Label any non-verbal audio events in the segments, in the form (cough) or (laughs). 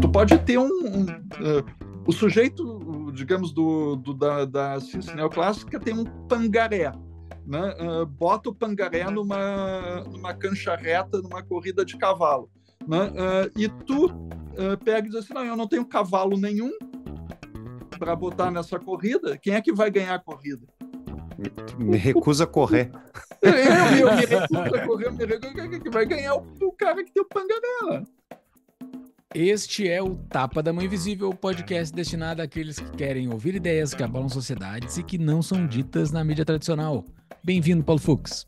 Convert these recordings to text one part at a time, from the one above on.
Tu pode ter um. um uh, o sujeito, uh, digamos, do, do da, da ciência neoclássica tem um pangaré. Né? Uh, bota o pangaré numa, numa cancha reta, numa corrida de cavalo. Né? Uh, e tu uh, pega e diz assim: não, eu não tenho cavalo nenhum para botar nessa corrida. Quem é que vai ganhar a corrida? Me recusa a correr. Eu, eu, eu me recuso a correr, me recuso, é que vai ganhar o, o cara que tem o dela. Este é o Tapa da Mãe Invisível, podcast destinado àqueles que querem ouvir ideias que abalam sociedades e que não são ditas na mídia tradicional. Bem-vindo, Paulo Fux.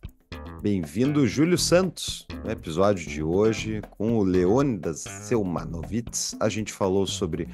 Bem-vindo, Júlio Santos. No episódio de hoje, com o Leônidas Selmanovitz, a gente falou sobre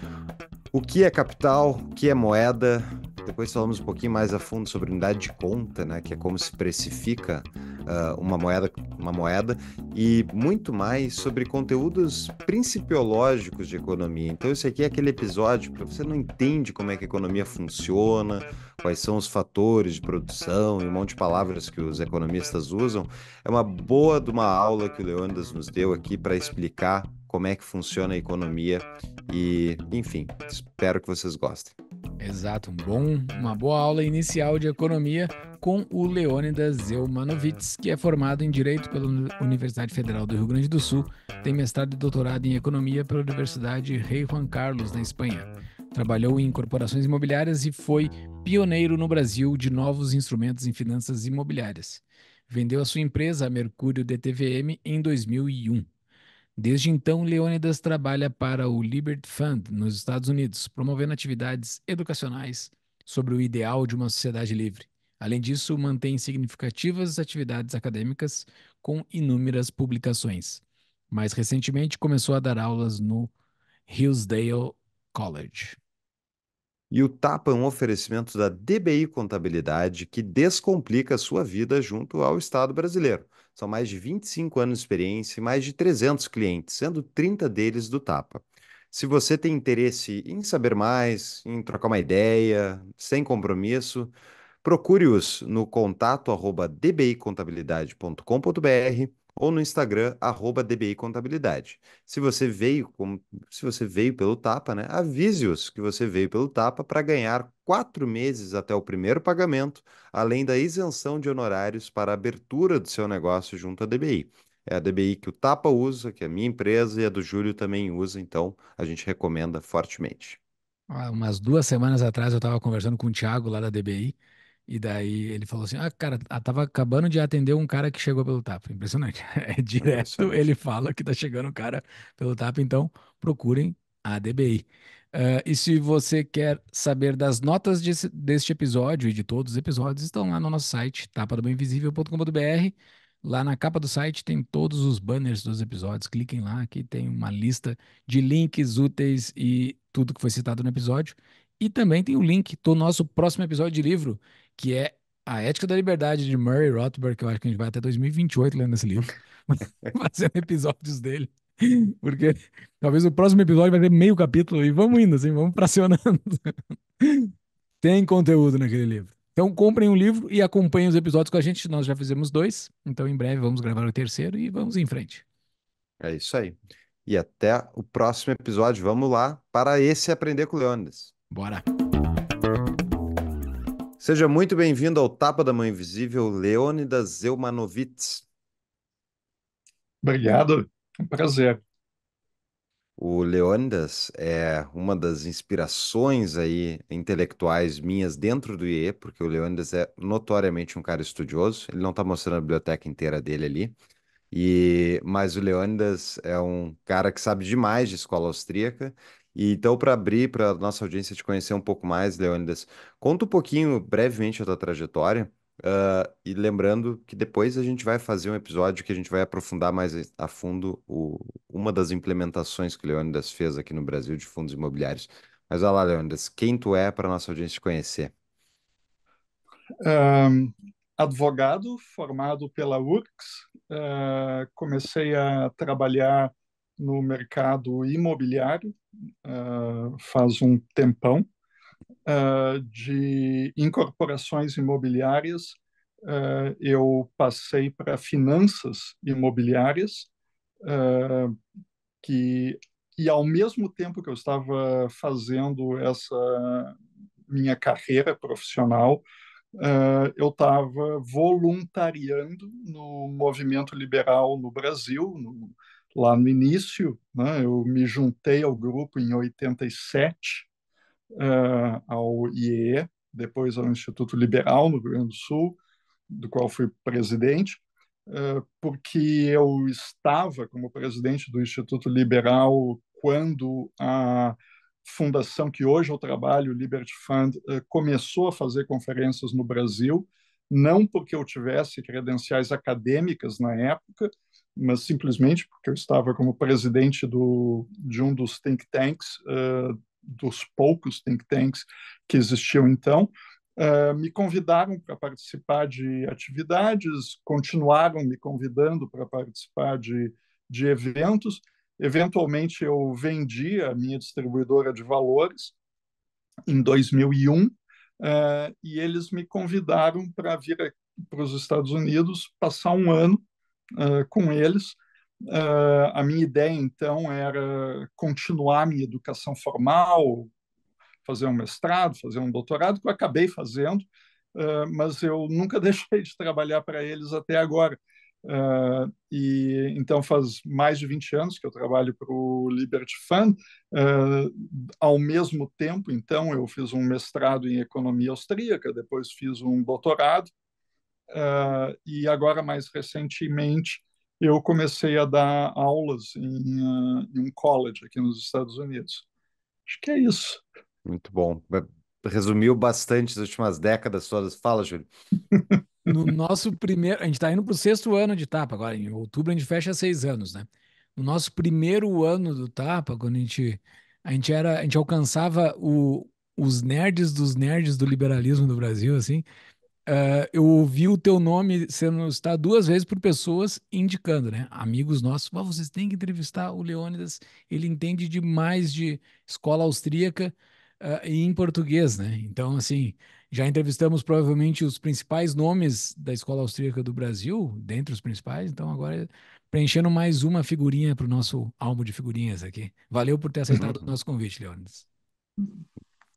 o que é capital, o que é moeda. Depois falamos um pouquinho mais a fundo sobre unidade de conta, né, que é como se precifica uh, uma moeda, uma moeda e muito mais sobre conteúdos principiológicos de economia. Então esse aqui é aquele episódio para você não entende como é que a economia funciona, quais são os fatores de produção e um monte de palavras que os economistas usam. É uma boa de uma aula que o Leandro nos deu aqui para explicar como é que funciona a economia e, enfim, espero que vocês gostem. Exato, um bom, uma boa aula inicial de economia com o Leônidas Zelmanovitz, que é formado em Direito pela Universidade Federal do Rio Grande do Sul, tem mestrado e doutorado em Economia pela Universidade Rei Juan Carlos, na Espanha. Trabalhou em corporações imobiliárias e foi pioneiro no Brasil de novos instrumentos em finanças imobiliárias. Vendeu a sua empresa, a Mercúrio DTVM, em 2001. Desde então, Leônidas trabalha para o Liberty Fund nos Estados Unidos, promovendo atividades educacionais sobre o ideal de uma sociedade livre. Além disso, mantém significativas atividades acadêmicas com inúmeras publicações. Mais recentemente, começou a dar aulas no Hillsdale College. E o TAPA é um oferecimento da DBI Contabilidade que descomplica a sua vida junto ao Estado brasileiro. São mais de 25 anos de experiência e mais de 300 clientes, sendo 30 deles do Tapa. Se você tem interesse em saber mais, em trocar uma ideia, sem compromisso, procure-os no contato arroba dbicontabilidade.com.br ou no Instagram, arroba DBI Contabilidade. Se você veio, como, se você veio pelo Tapa, né, avise-os que você veio pelo Tapa para ganhar quatro meses até o primeiro pagamento, além da isenção de honorários para a abertura do seu negócio junto à DBI. É a DBI que o Tapa usa, que a minha empresa e a do Júlio também usa, então a gente recomenda fortemente. Ah, umas duas semanas atrás eu estava conversando com o Thiago lá da DBI e daí ele falou assim: Ah, cara, ah, tava acabando de atender um cara que chegou pelo TAP. Impressionante. (laughs) É direto, ele fala que tá chegando um cara pelo TAP, então procurem a DBI. Uh, ah, e se você quer saber das notas de deste episódio e de todos os episódios, estão lá no nosso site, tapadoboinvisível.com.br. Lá na capa do site tem todos os banners dos episódios. Cliquem lá, que tem uma lista de links úteis e tudo que foi citado no episódio. E também tem o link do nosso próximo episódio de livro, que é A Ética da Liberdade, de Murray Rothbard, que eu acho que a gente vai até 2028 lendo esse livro, (laughs) fazendo episódios dele. Porque talvez o próximo episódio vai ter meio capítulo e vamos indo, assim, vamos fracionando. Tem conteúdo naquele livro. Então comprem um livro e acompanhem os episódios com a gente. Nós já fizemos dois, então em breve vamos gravar o terceiro e vamos em frente. É isso aí. E até o próximo episódio. Vamos lá para esse Aprender com Leônidas. Bora! Seja muito bem-vindo ao Tapa da Mãe Invisível, Leônidas Eumanovitz. Obrigado, é um prazer. O Leônidas é uma das inspirações aí intelectuais minhas dentro do IE, porque o Leônidas é notoriamente um cara estudioso. Ele não está mostrando a biblioteca inteira dele ali, e mas o Leônidas é um cara que sabe demais de escola austríaca e então, para abrir para a nossa audiência te conhecer um pouco mais, Leônidas, conta um pouquinho brevemente a tua trajetória. Uh, e lembrando que depois a gente vai fazer um episódio que a gente vai aprofundar mais a fundo o, uma das implementações que o Leônidas fez aqui no Brasil de fundos imobiliários. Mas olha lá, Leônidas, quem tu é para a nossa audiência te conhecer? Um, ah, advogado formado pela URCS, uh, ah, comecei a trabalhar no mercado imobiliário uh, faz um tempão uh, de incorporações imobiliárias. Uh, eu passei para finanças imobiliárias, que e ao mesmo tempo que eu estava fazendo essa minha carreira profissional, Uh, eu estava voluntariando no movimento liberal no Brasil, no, lá no início. Né? Eu me juntei ao grupo em 87, uh, eh, ao IEE, depois ao Instituto Liberal no Rio Grande do Sul, do qual fui presidente, uh, porque eu estava como presidente do Instituto Liberal quando a fundação que hoje eu trabalho, Liberty Fund, uh, começou a fazer conferências no Brasil, não porque eu tivesse credenciais acadêmicas na época, mas simplesmente porque eu estava como presidente do, de um dos think tanks, uh, dos poucos think tanks que existiam então, Uh, me convidaram para participar de atividades, continuaram me convidando para participar de, de eventos. Eventualmente, eu vendi a minha distribuidora de valores em 2001 uh, eh, e eles me convidaram para vir para os Estados Unidos passar um ano uh, com eles. Uh, a minha ideia, então, era continuar a minha educação formal, fazer um mestrado, fazer um doutorado, que eu acabei fazendo, uh, mas eu nunca (laughs) deixei de trabalhar para eles até agora. Uh, e então faz mais de 20 anos que eu trabalho para o Liberty Fund. Uh, ao mesmo tempo, então, eu fiz um mestrado em economia austríaca, depois fiz um doutorado uh, e agora mais recentemente eu comecei a dar aulas em, uh, em, um college aqui nos Estados Unidos. Acho que é isso. Muito bom. Resumiu bastante as últimas décadas suas fala Júlio. (laughs) No nosso primeiro. A gente está indo para o sexto ano de TAPA agora. Em outubro a gente fecha seis anos, né? No nosso primeiro ano do TAPA, quando a gente, a gente, era, a gente alcançava o, os nerds dos nerds do liberalismo do Brasil, assim, Uh, eu ouvi o teu nome sendo citado duas vezes por pessoas indicando, né? Amigos nossos, oh, vocês têm que entrevistar o Leônidas, ele entende demais de escola austríaca uh, e em português, né? Então, assim, já entrevistamos provavelmente os principais nomes da escola austríaca do Brasil, dentre os principais, então agora preenchendo mais uma figurinha para o nosso álbum de figurinhas aqui. Valeu por ter aceitado o uhum. nosso convite, Leônidas.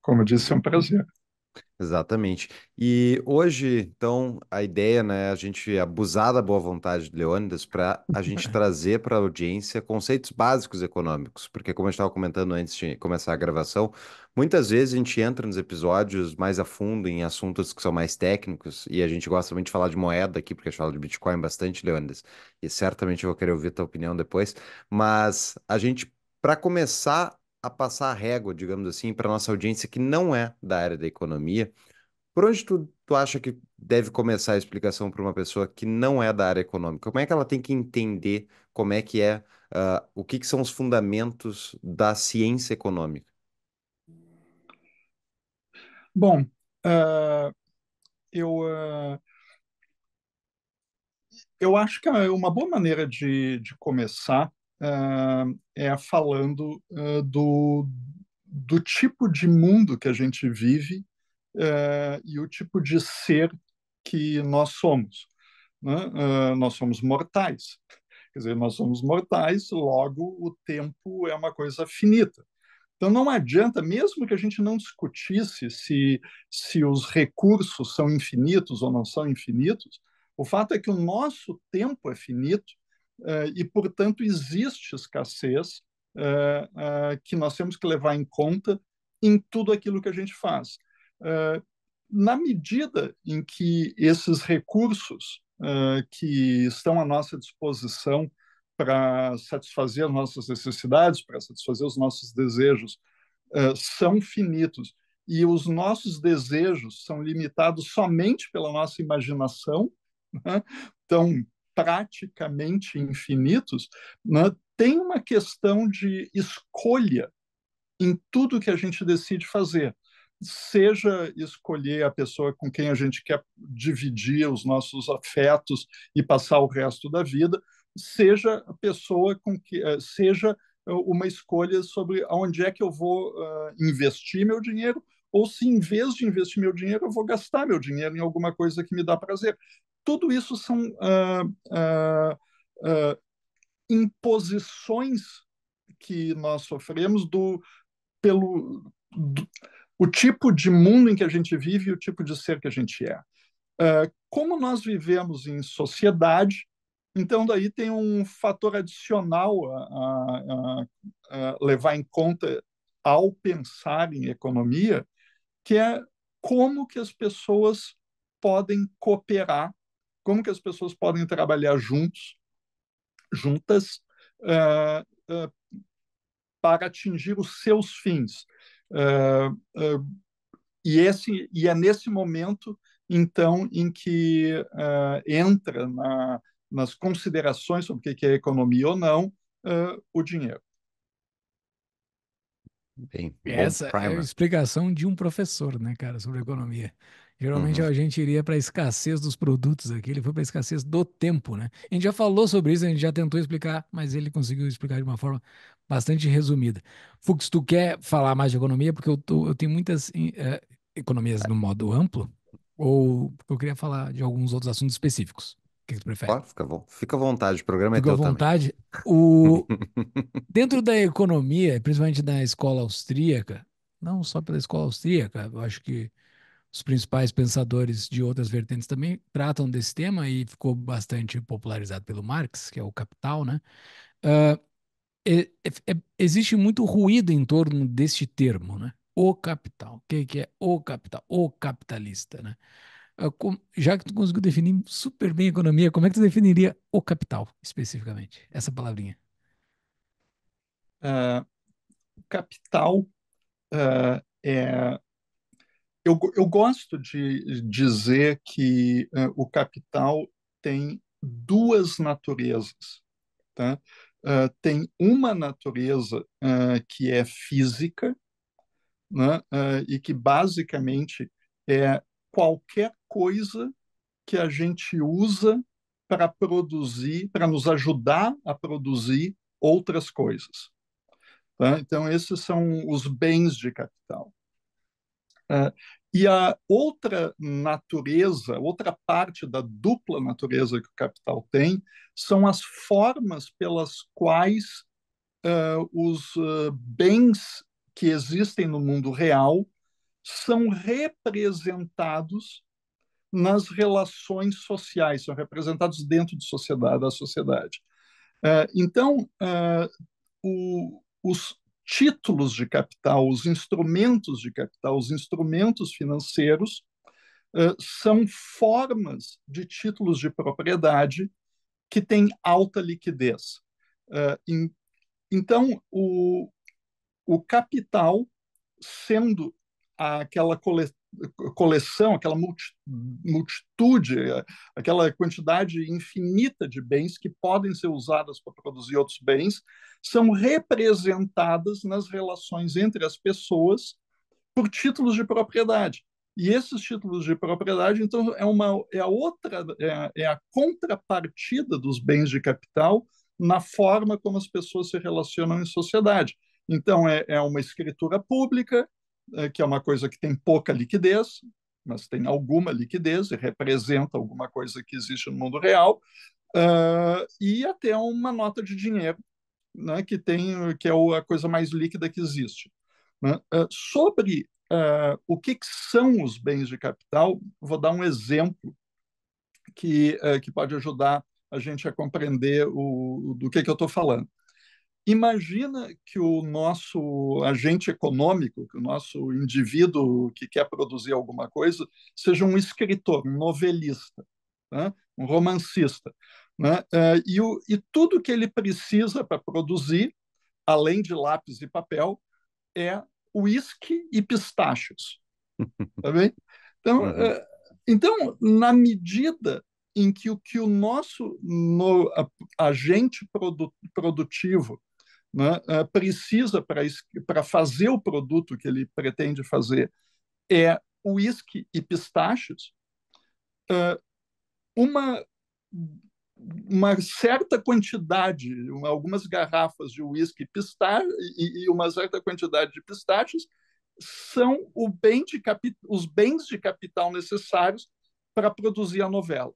Como disse, é um prazer. Exatamente. E hoje, então, a ideia, né, a gente abusar da boa vontade de Leônidas para a gente (laughs) trazer para a audiência conceitos básicos econômicos, porque como eu estava comentando antes de começar a gravação, muitas vezes a gente entra nos episódios mais a fundo em assuntos que são mais técnicos, e a gente gosta muito de falar de moeda aqui, porque a gente fala de Bitcoin bastante, Leônidas, e certamente eu vou querer ouvir a tua opinião depois, mas a gente para começar a passar a régua, digamos assim, para nossa audiência que não é da área da economia. Por onde tu, tu acha que deve começar a explicação para uma pessoa que não é da área econômica? Como é que ela tem que entender como é que é, uh, o que, que são os fundamentos da ciência econômica? Bom, uh, eu, uh, eu acho que é uma boa maneira de, de começar uh, é falando uh, do, do tipo de mundo que a gente vive uh, e o tipo de ser que nós somos. Né? nós somos mortais. Quer dizer, nós somos mortais, logo o tempo é uma coisa finita. Então não adianta, mesmo que a gente não discutisse se, se os recursos são infinitos ou não são infinitos, o fato é que o nosso tempo é finito eh, e, portanto, existe escassez eh, eh, que nós temos que levar em conta em tudo aquilo que a gente faz. na medida em que esses recursos que estão à nossa disposição para satisfazer as nossas necessidades, para satisfazer os nossos desejos, são finitos e os nossos desejos são limitados somente pela nossa imaginação. Né? Então, praticamente infinitos, né, tem uma questão de escolha em tudo que a gente decide fazer. Seja escolher a pessoa com quem a gente quer dividir os nossos afetos e passar o resto da vida, seja a pessoa com que eh, seja eh, uma escolha sobre onde é que eu vou uh, investir meu dinheiro, ou se em vez de investir meu dinheiro, eu vou gastar meu dinheiro em alguma coisa que me dá prazer tudo isso são uh, uh, uh, imposições que nós sofremos do pelo do, o tipo de mundo em que a gente vive e o tipo de ser que a gente é. como nós vivemos em sociedade, então daí tem um fator adicional a, a, a levar em conta ao pensar em economia, que é como que as pessoas podem cooperar como que as pessoas podem trabalhar juntos, juntas, uh, uh, para atingir os seus fins. Uh, e, esse, e é nesse momento, então, em que entra na, nas considerações sobre o que é economia ou não o dinheiro. Bem, é Essa é primer. é a explicação de um professor, né, cara, sobre economia. Geralmente uhum. a gente iria para a escassez dos produtos aqui, ele foi para a escassez do tempo, né? A gente já falou sobre isso, a gente já tentou explicar, mas ele conseguiu explicar de uma forma bastante resumida. Fux, tu quer falar mais de economia? Porque eu, tô, eu tenho muitas é, economias no modo amplo, ou eu queria falar de alguns outros assuntos específicos? O que, tu prefere? Pode, fica, fica à vontade, o programa fica é teu à vontade. Também. O... (laughs) Dentro da economia, principalmente da escola austríaca, não só pela escola austríaca, eu acho que os principais pensadores de outras vertentes também tratam desse tema e ficou bastante popularizado pelo Marx, que é o capital, né? Uh, é, é, existe muito ruído em torno deste termo, né? O capital. O que, que é o capital? O capitalista, né? Uh, com, já que tu conseguiu definir super bem a economia, como é que tu definiria o capital especificamente? Essa palavrinha. Uh, capital uh, é eu, eu gosto de dizer que uh, o capital tem duas naturezas. Tá? Uh, tem uma natureza uh, que é física né? e que basicamente é qualquer coisa que a gente usa para produzir, para nos ajudar a produzir outras coisas. Tá? Então, esses são os bens de capital. Uh, e a outra natureza, outra parte da dupla natureza que o capital tem, são as formas pelas quais uh, os uh, bens que existem no mundo real são representados nas relações sociais, são representados dentro de sociedade, da sociedade. Uh, então, o, os, títulos de capital, os instrumentos de capital, os instrumentos financeiros, são formas de títulos de propriedade que têm alta liquidez. então, o, capital, sendo aquela colet coleção, aquela multitude, aquela quantidade infinita de bens que podem ser usadas para produzir outros bens, são representadas nas relações entre as pessoas por títulos de propriedade. E esses títulos de propriedade, então, é uma é a outra é, é a contrapartida dos bens de capital na forma como as pessoas se relacionam em sociedade. Então, é, é uma escritura pública, é, que é uma coisa que tem pouca liquidez, mas tem alguma liquidez e representa alguma coisa que existe no mundo real, uh, e até uma nota de dinheiro, né, que, tem, que é a coisa mais líquida que existe. Né? Uh, sobre uh, o que, que, são os bens de capital, vou dar um exemplo que, que pode ajudar a gente a compreender o, do que, que eu estou falando. Imagina que o nosso agente econômico, que o nosso indivíduo que quer produzir alguma coisa, seja um escritor, um novelista, né? um romancista. Né? Eh, e, o, e tudo que ele precisa para produzir, além de lápis e papel, é uísque e pistachos. (laughs) Tá bem? Então, uhum. Eh, então, na medida em que o que o nosso no, agente produ, produtivo né, é, precisa para fazer o produto que ele pretende fazer é uísque e pistaches, uh, uma, uma certa quantidade, uma, algumas garrafas de uísque e, e uma certa quantidade de pistaches são bem de os bens de capital necessários para produzir a novela.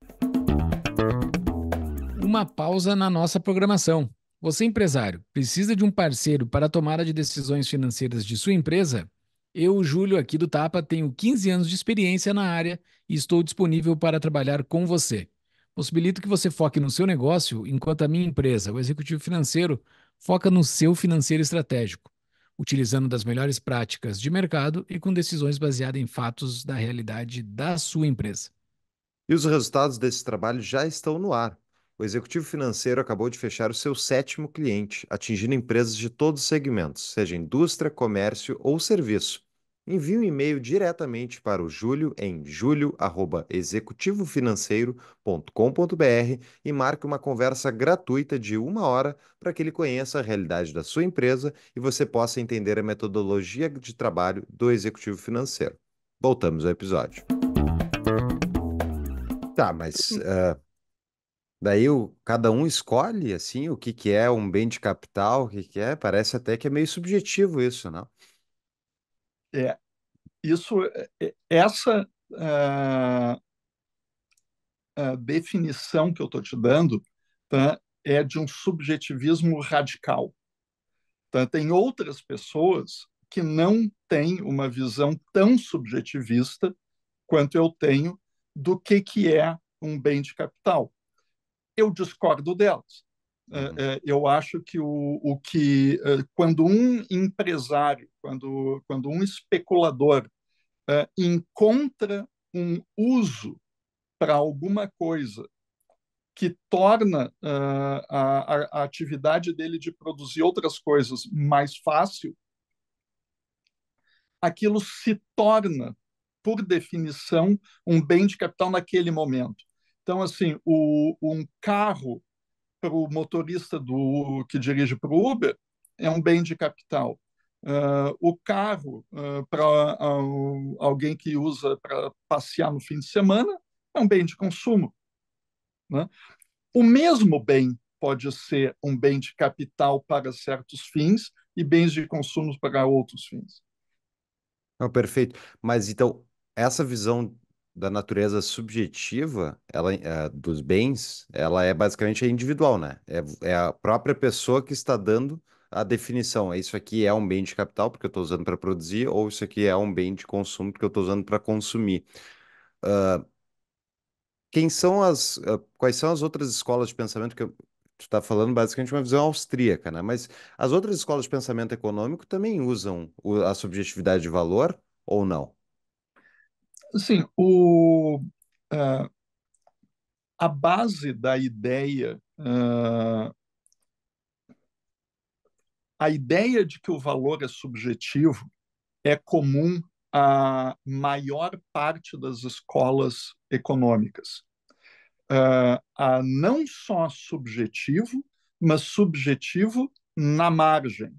Uma pausa na nossa programação. Você, empresário, precisa de um parceiro para a tomada de decisões financeiras de sua empresa? Eu, Júlio, aqui do Tapa, tenho 15 anos de experiência na área e estou disponível para trabalhar com você. Possibilito que você foque no seu negócio, enquanto a minha empresa, o executivo financeiro, foca no seu financeiro estratégico, utilizando das melhores práticas de mercado e com decisões baseadas em fatos da realidade da sua empresa. E os resultados desse trabalho já estão no ar o executivo financeiro acabou de fechar o seu sétimo cliente, atingindo empresas de todos os segmentos, seja indústria, comércio ou serviço. Envie um e-mail diretamente para o Júlio em julio@executivofinanceiro.com.br e marque uma conversa gratuita de uma hora para que ele conheça a realidade da sua empresa e você possa entender a metodologia de trabalho do executivo financeiro. Voltamos ao episódio. Tá, mas uh Daí o, cada um escolhe assim o que que é um bem de capital, o que que é. Parece até que é meio subjetivo isso, não? Né? É, isso, é, é, essa uh, definição que eu estou te dando tá, é de um subjetivismo radical. Tá? Tem outras pessoas que não têm uma visão tão subjetivista quanto eu tenho do que, que é um bem de capital eu discordo delas. Uhum. É, é, eu acho que o, o que é, quando um empresário, quando, quando um especulador encontra um uso para alguma coisa que torna a, a, atividade dele de produzir outras coisas mais fácil, aquilo se torna, por definição, um bem de capital naquele momento. Então, assim, o, um carro para o motorista do que dirige para o Uber é um bem de capital. Uh, o carro uh, ah, para uh, ah, alguém que usa para passear no fim de semana é um bem de consumo. Né? O mesmo bem pode ser um bem de capital para certos fins e bens de consumo para outros fins. Não, perfeito. Mas então, essa visão da natureza subjetiva ela, é, dos bens, ela é basicamente individual, né? É, é, a própria pessoa que está dando a definição. É, isso aqui é um bem de capital porque eu estou usando para produzir, ou isso aqui é um bem de consumo porque eu estou usando para consumir. Uh, quem são as, uh, quais são as outras escolas de pensamento que eu, tu está falando basicamente uma visão austríaca, né? Mas as outras escolas de pensamento econômico também usam a subjetividade de valor ou não? sim o, uh, a base da ideia. Uh, a ideia de que o valor é subjetivo é comum à maior parte das escolas econômicas. Uh, a não só subjetivo, mas subjetivo na margem.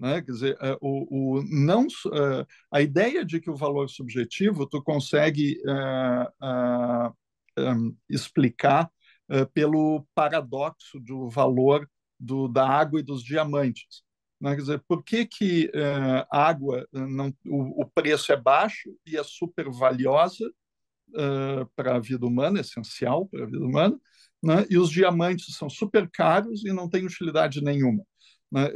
Né? Quer dizer, eh, o, o não, eh, a ideia de que o valor é subjetivo tu consegue uh, uh, explicar uh, pelo paradoxo do valor do, da água e dos diamantes. Né? Quer dizer, por que, que a água, não, o, o, preço é baixo e é super valiosa para a vida humana, essencial para a vida humana, né? e os diamantes são super caros e não têm utilidade nenhuma. Né,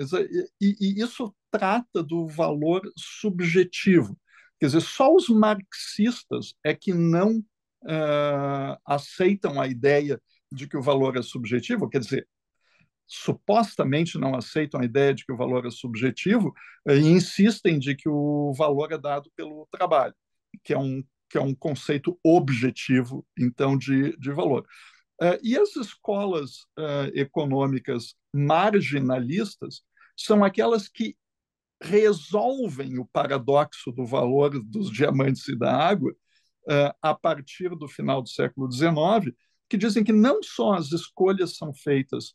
e, e isso trata do valor subjetivo. Quer dizer, só os marxistas é que não uh, aceitam a ideia de que o valor é subjetivo, quer dizer, supostamente não aceitam a ideia de que o valor é subjetivo eh, e insistem de que o valor é dado pelo trabalho, que é um, que é um conceito objetivo, então, de, de valor. Uh, e as escolas uh, econômicas marginalistas são aquelas que resolvem o paradoxo do valor dos diamantes e da água uh, a partir do final do século XIX, que dizem que não só as escolhas são feitas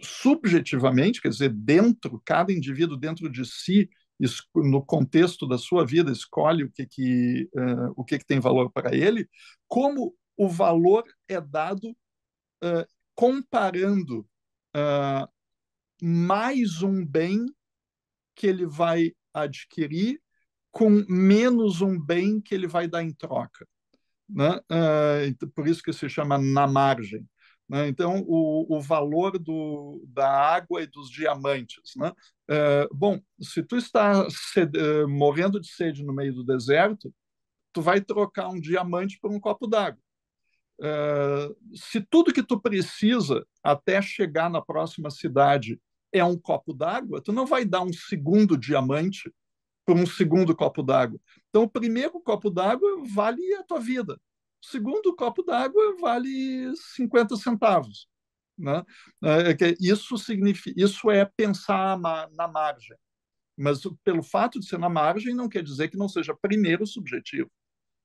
subjetivamente, quer dizer, dentro, cada indivíduo dentro de si, no contexto da sua vida, escolhe o que, que, o que, que tem valor para ele, como o valor é dado uh, comparando uh, mais um bem que ele vai adquirir com menos um bem que ele vai dar em troca. Né? Uh, por isso que se chama na margem. Né? Então, o, o valor do, da água e dos diamantes. Né? Uh, bom, se tu está sed, uh, morrendo de sede no meio do deserto, tu vai trocar um diamante por um copo d'água. Eh, se tudo que tu precisa até chegar na próxima cidade é um copo d'água, tu não vai dar um segundo diamante por um segundo copo d'água. Então, o primeiro copo d'água vale a tua vida. O segundo copo d'água vale 50 centavos. Né? Eh, é isso, significa, isso é pensar na margem. Mas pelo fato de ser na margem, não quer dizer que não seja primeiro subjetivo.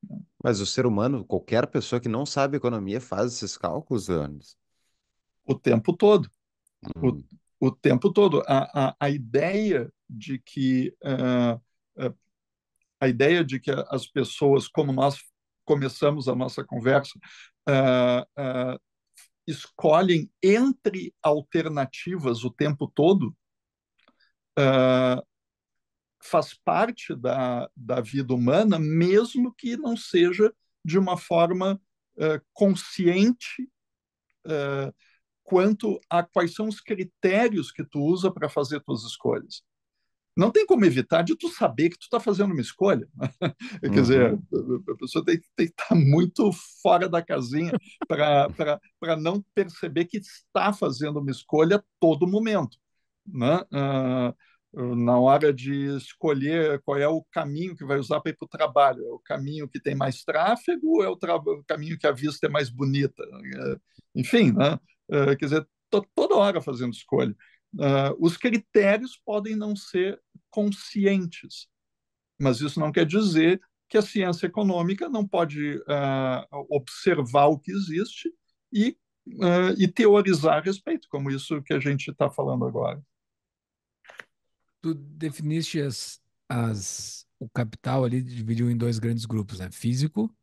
Né? Mas o ser humano, qualquer pessoa que não sabe economia, faz esses cálculos, Leandres? O tempo todo. Hum. O, o, tempo todo. A, a, a ideia de que. Uh, a ideia de que as pessoas, como nós começamos a nossa conversa, uh, escolhem entre alternativas o tempo todo, Uh, faz parte da, da vida humana, mesmo que não seja de uma forma uh, consciente uh, quanto a quais são os critérios que tu usa para fazer tuas escolhas. Não tem como evitar de tu saber que tu está fazendo uma escolha. (laughs) Quer uhum. dizer, a pessoa tem, tem que estar tá muito fora da casinha para não perceber que está fazendo uma escolha a todo momento. Né? Uh, na hora de escolher qual é o caminho que vai usar para ir para o trabalho. É o caminho que tem mais tráfego, é o, o caminho que a vista é mais bonita. É, enfim, né? é, quer dizer, estou toda hora fazendo escolha. É, os critérios podem não ser conscientes, mas isso não quer dizer que a ciência econômica não pode é, observar o que existe e, é, e teorizar a respeito, como isso que a gente está falando agora tu definiste as, as, o capital ali, dividiu em dois grandes grupos, né? Físico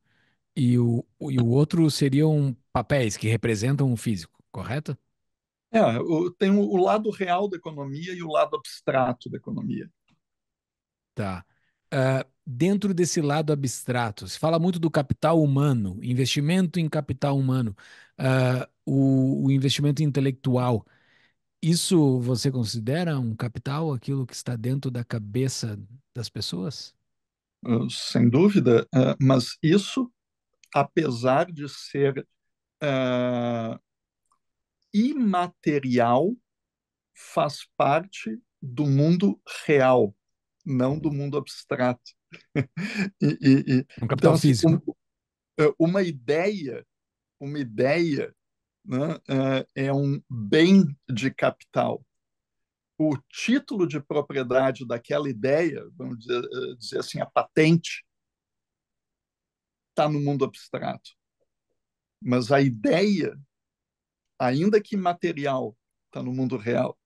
e o, e o outro seriam papéis que representam o físico, correto? É, tem o lado real da economia e o lado abstrato da economia. Tá. Uh, dentro desse lado abstrato, se fala muito do capital humano, investimento em capital humano, uh, o, o, investimento intelectual. Isso você considera um capital, aquilo que está dentro da cabeça das pessoas? Ah, sem dúvida, ah, mas isso, apesar de ser uh, imaterial, faz parte do mundo real, não do mundo abstrato. (laughs) e, e, e, um capital então, assim, físico. Um, eh, uma ideia, uma ideia né, é, é um bem de capital. O título de propriedade daquela ideia, vamos dizer, eh, dizer assim, a patente, está no mundo abstrato. Mas a ideia, ainda que material, está no mundo real.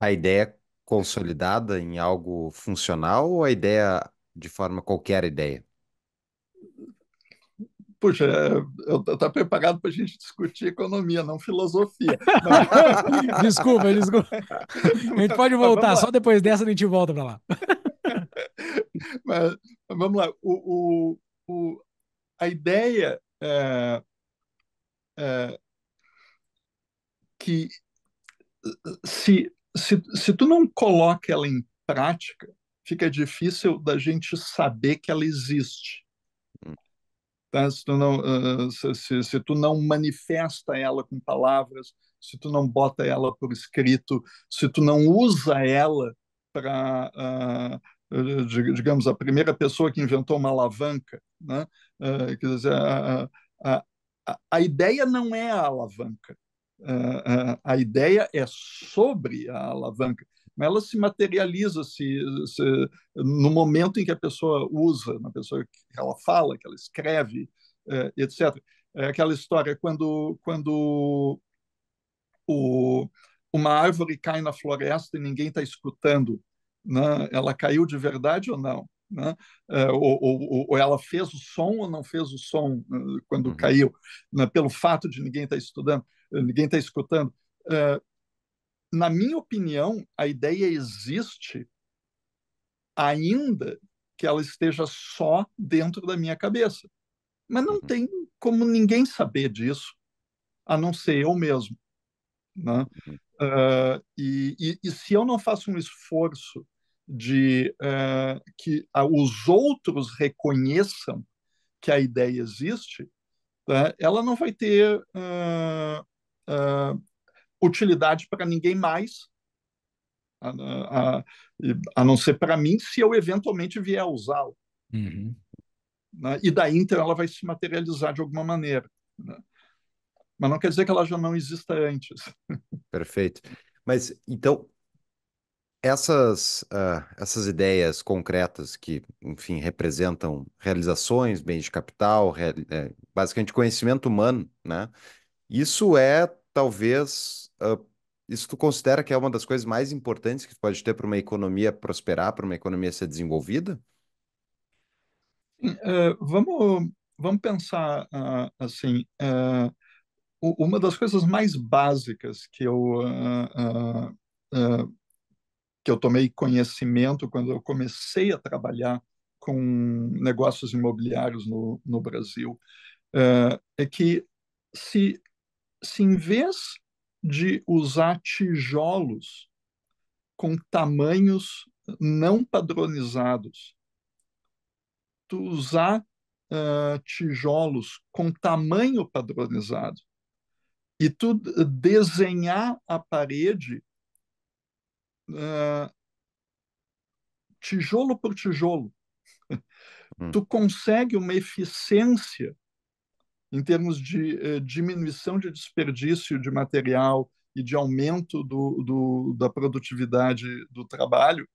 a ideia consolidada em algo funcional ou a ideia de forma qualquer ideia? puxa, eu estou preparado para a gente discutir economia, não filosofia. Mas... (laughs) desculpa, desculpa. A gente pode voltar, só depois dessa a gente volta para lá. (laughs) Mas, vamos lá, o, o, o a ideia é, é, que se, se, se tu não coloca ela em prática, fica difícil da gente saber que ela existe tá? se, tu não, ah, ah, se, se, se tu não manifesta ela com palavras, se tu não bota ela por escrito, se tu não usa ela para, uh, ah, digamos, a primeira pessoa que inventou uma alavanca, né? Uh, quer dizer, a, a, a, a ideia não é a alavanca, uh, a ideia é sobre a alavanca ela se materializa se, se, no momento em que a pessoa usa, na pessoa que ela fala, que ela escreve, é, eh, etc. É aquela história quando, quando o, uma árvore cai na floresta e ninguém está escutando, né? ela caiu de verdade ou não? Né? É, ou, ou, ou, ela fez o som ou não fez o som né, quando uhum. caiu, né? pelo fato de ninguém estar tá estudando, ninguém está escutando. É, na minha opinião, a ideia existe, ainda que ela esteja só dentro da minha cabeça. Mas não uhum. tem como ninguém saber disso, a não ser eu mesmo. Né? Uh, e, e, e, se eu não faço um esforço de uh, que os outros reconheçam que a ideia existe, né, ela não vai ter ah, ah, utilidade para ninguém mais, a, a, a não ser para mim, se eu eventualmente vier a usá-lo. Uhum. Né? E daí, então, ela vai se materializar de alguma maneira. Né? Mas não quer dizer que ela já não exista antes. (laughs) Perfeito. Mas, então, essas, uh, essas ideias concretas que, enfim, representam realizações, bens de capital, real, é, basicamente conhecimento humano, né? Isso é talvez uh, isso tu considera que é uma das coisas mais importantes que tu pode ter para uma economia prosperar, para uma economia ser desenvolvida? Uh, vamos, vamos pensar uh, assim. Uh, uma das coisas mais básicas que eu que eu tomei conhecimento quando eu comecei a trabalhar com negócios imobiliários no, no Brasil é que se se em vez de usar tijolos com tamanhos não padronizados, tu usar uh, tijolos com tamanho padronizado e tu desenhar a parede uh, tijolo por tijolo, hum. tu consegue uma eficiência em termos de eh, diminuição de desperdício de material e de aumento do, do da produtividade do trabalho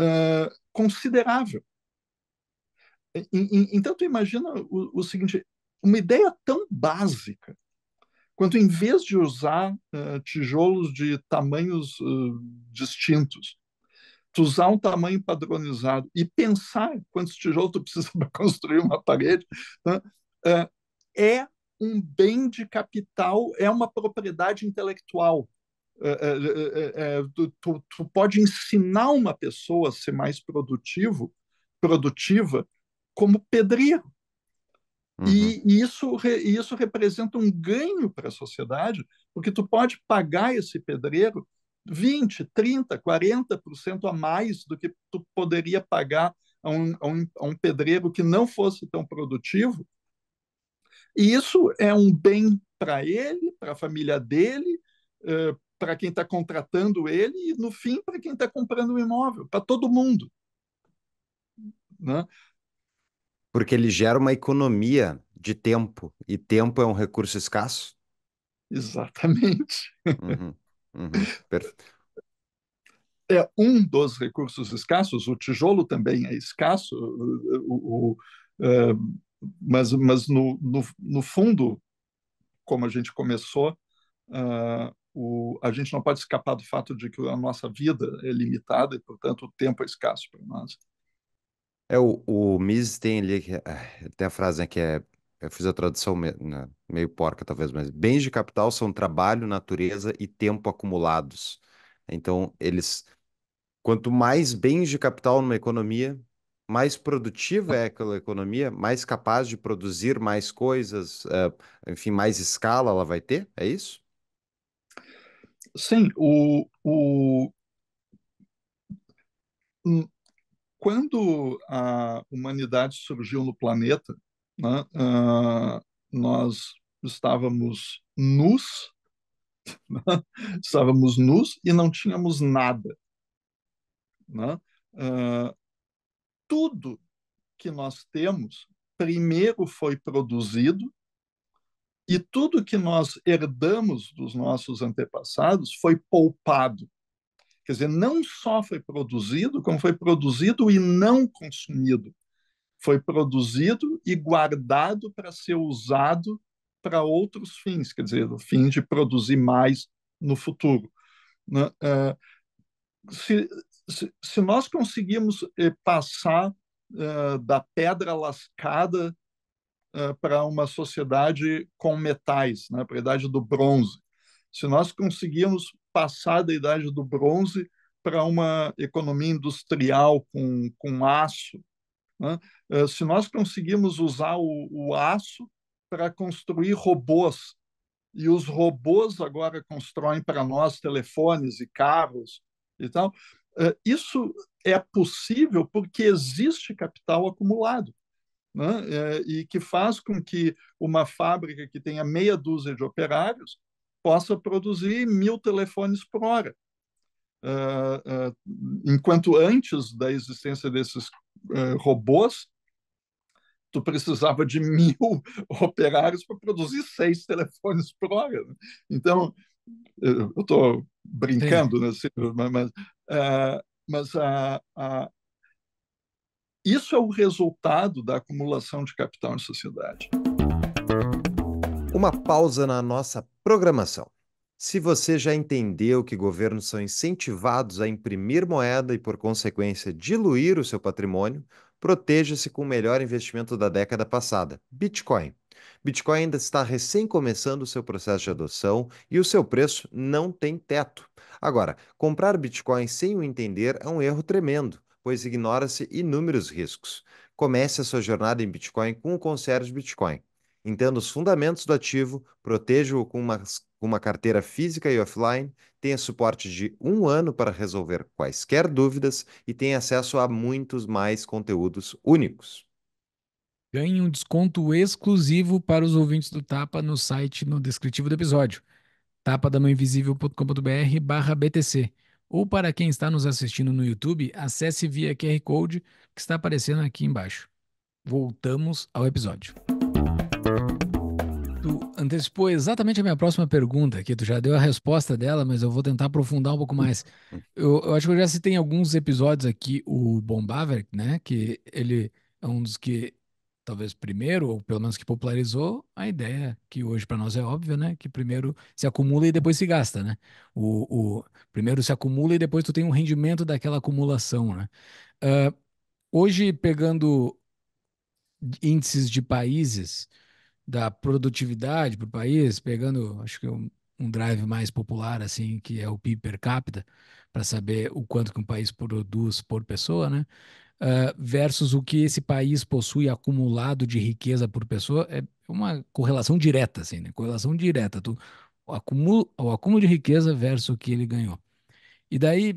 uh, considerável. então, tu imagina o, o, seguinte, uma ideia tão básica, quanto em vez de usar uh, tijolos de tamanhos uh, distintos, usar um tamanho padronizado e pensar quantos tijolos tu precisa (laughs) para construir uma parede, né? é um bem de capital, é uma propriedade intelectual. É, é, é, é, é tu, tu, pode ensinar uma pessoa a ser mais produtivo, produtiva, como pedreiro. Uhum. E, isso, isso representa um ganho para a sociedade, porque tu pode pagar esse pedreiro 20, 30, 40% a mais do que tu poderia pagar a um, a um, a um pedreiro que não fosse tão produtivo, e isso é um bem para ele, para a família dele, eh, para quem está contratando ele e, no fim, para quem está comprando o um imóvel, para todo mundo. Né? Porque ele gera uma economia de tempo, e tempo é um recurso escasso. Exatamente. Uhum, uhum, é um dos recursos escassos, o tijolo também é escasso, o, o, o, eh, mas, mas no, no, no fundo, como a gente começou, uh, o, a gente não pode escapar do fato de que a nossa vida é limitada e, portanto, o tempo é escasso para nós. É, o, o Mises tem ali, ah, tem a frase né, que é, eu fiz a tradução meio, né, meio porca talvez, mas bens de capital são trabalho, natureza e tempo acumulados. Então, eles, quanto mais bens de capital numa economia, mais produtiva é aquela economia, mais capaz de produzir mais coisas, eh, enfim, mais escala ela vai ter, é isso? Sim, o, o... quando a humanidade surgiu no planeta, né, uh, nós estávamos nus, (laughs) estávamos nus e não tínhamos nada. Né? Uh, tudo que nós temos primeiro foi produzido e tudo que nós herdamos dos nossos antepassados foi poupado. Quer dizer, não só foi produzido, como foi produzido e não consumido. Foi produzido e guardado para ser usado para outros fins, quer dizer, o fim de produzir mais no futuro. Né? Ah, se, se, nós conseguimos eh, passar uh, da pedra lascada uh, para uma sociedade com metais, né, para a idade do bronze, se nós conseguimos passar da idade do bronze para uma economia industrial com, com aço, né, uh, se nós conseguimos usar o, o aço para construir robôs, e os robôs agora constroem para nós telefones e carros e tal. Eh, isso é possível porque existe capital acumulado. Né? Eh, e que faz com que uma fábrica que tenha meia dúzia de operários possa produzir mil telefones por hora. Uh, uh, enquanto antes da existência desses uh, robôs, tu precisava de (laughs) mil operários para produzir seis telefones por hora. Né? Então, eu estou brincando, né, assim, mas, uh, mas é, isso é o resultado da acumulação de capital em sociedade. Uma pausa na nossa programação. Se você já entendeu que governos são incentivados a imprimir moeda e, por consequência, diluir o seu patrimônio, proteja-se com o melhor investimento da década passada: Bitcoin. Bitcoin ainda está recém começando o seu processo de adoção e o seu preço não tem teto. Agora, comprar Bitcoin sem o entender é um erro tremendo, pois ignora-se inúmeros riscos. Comece a sua jornada em Bitcoin com o Concierge Bitcoin. Entenda os fundamentos do ativo, proteja-o com uma, uma carteira física e offline, tenha suporte de um ano para resolver quaisquer dúvidas e tenha acesso a muitos mais conteúdos únicos. Ganhe um desconto exclusivo para os ouvintes do Tapa no site no descritivo do episódio, tapadamãoinvisível.com.br barra BTC. Ou para quem está nos assistindo no YouTube, acesse via QR Code que está aparecendo aqui embaixo. Voltamos ao episódio. Tu antecipou exatamente a minha próxima pergunta, que tu já deu a resposta dela, mas eu vou tentar aprofundar um pouco mais. Eu, eu acho que eu já citei em alguns episódios aqui o Bombaver, né? Que ele é um dos que talvez primeiro, ou pelo menos que popularizou a ideia que hoje para nós é óbvia, né? Que primeiro se acumula e depois se gasta, né? O, o primeiro se acumula e depois tu tem um rendimento daquela acumulação, né? Uh, hoje pegando índices de países da produtividade por país, pegando, acho que é um, um drive mais popular assim, que é o PIB per capita, para saber o quanto que um país produz por pessoa, né? uh, versus o que esse país possui acumulado de riqueza por pessoa é uma correlação direta, assim, né? Correlação direta. Tu, acumula, acúmulo, o acúmulo de riqueza versus o que ele ganhou. E daí,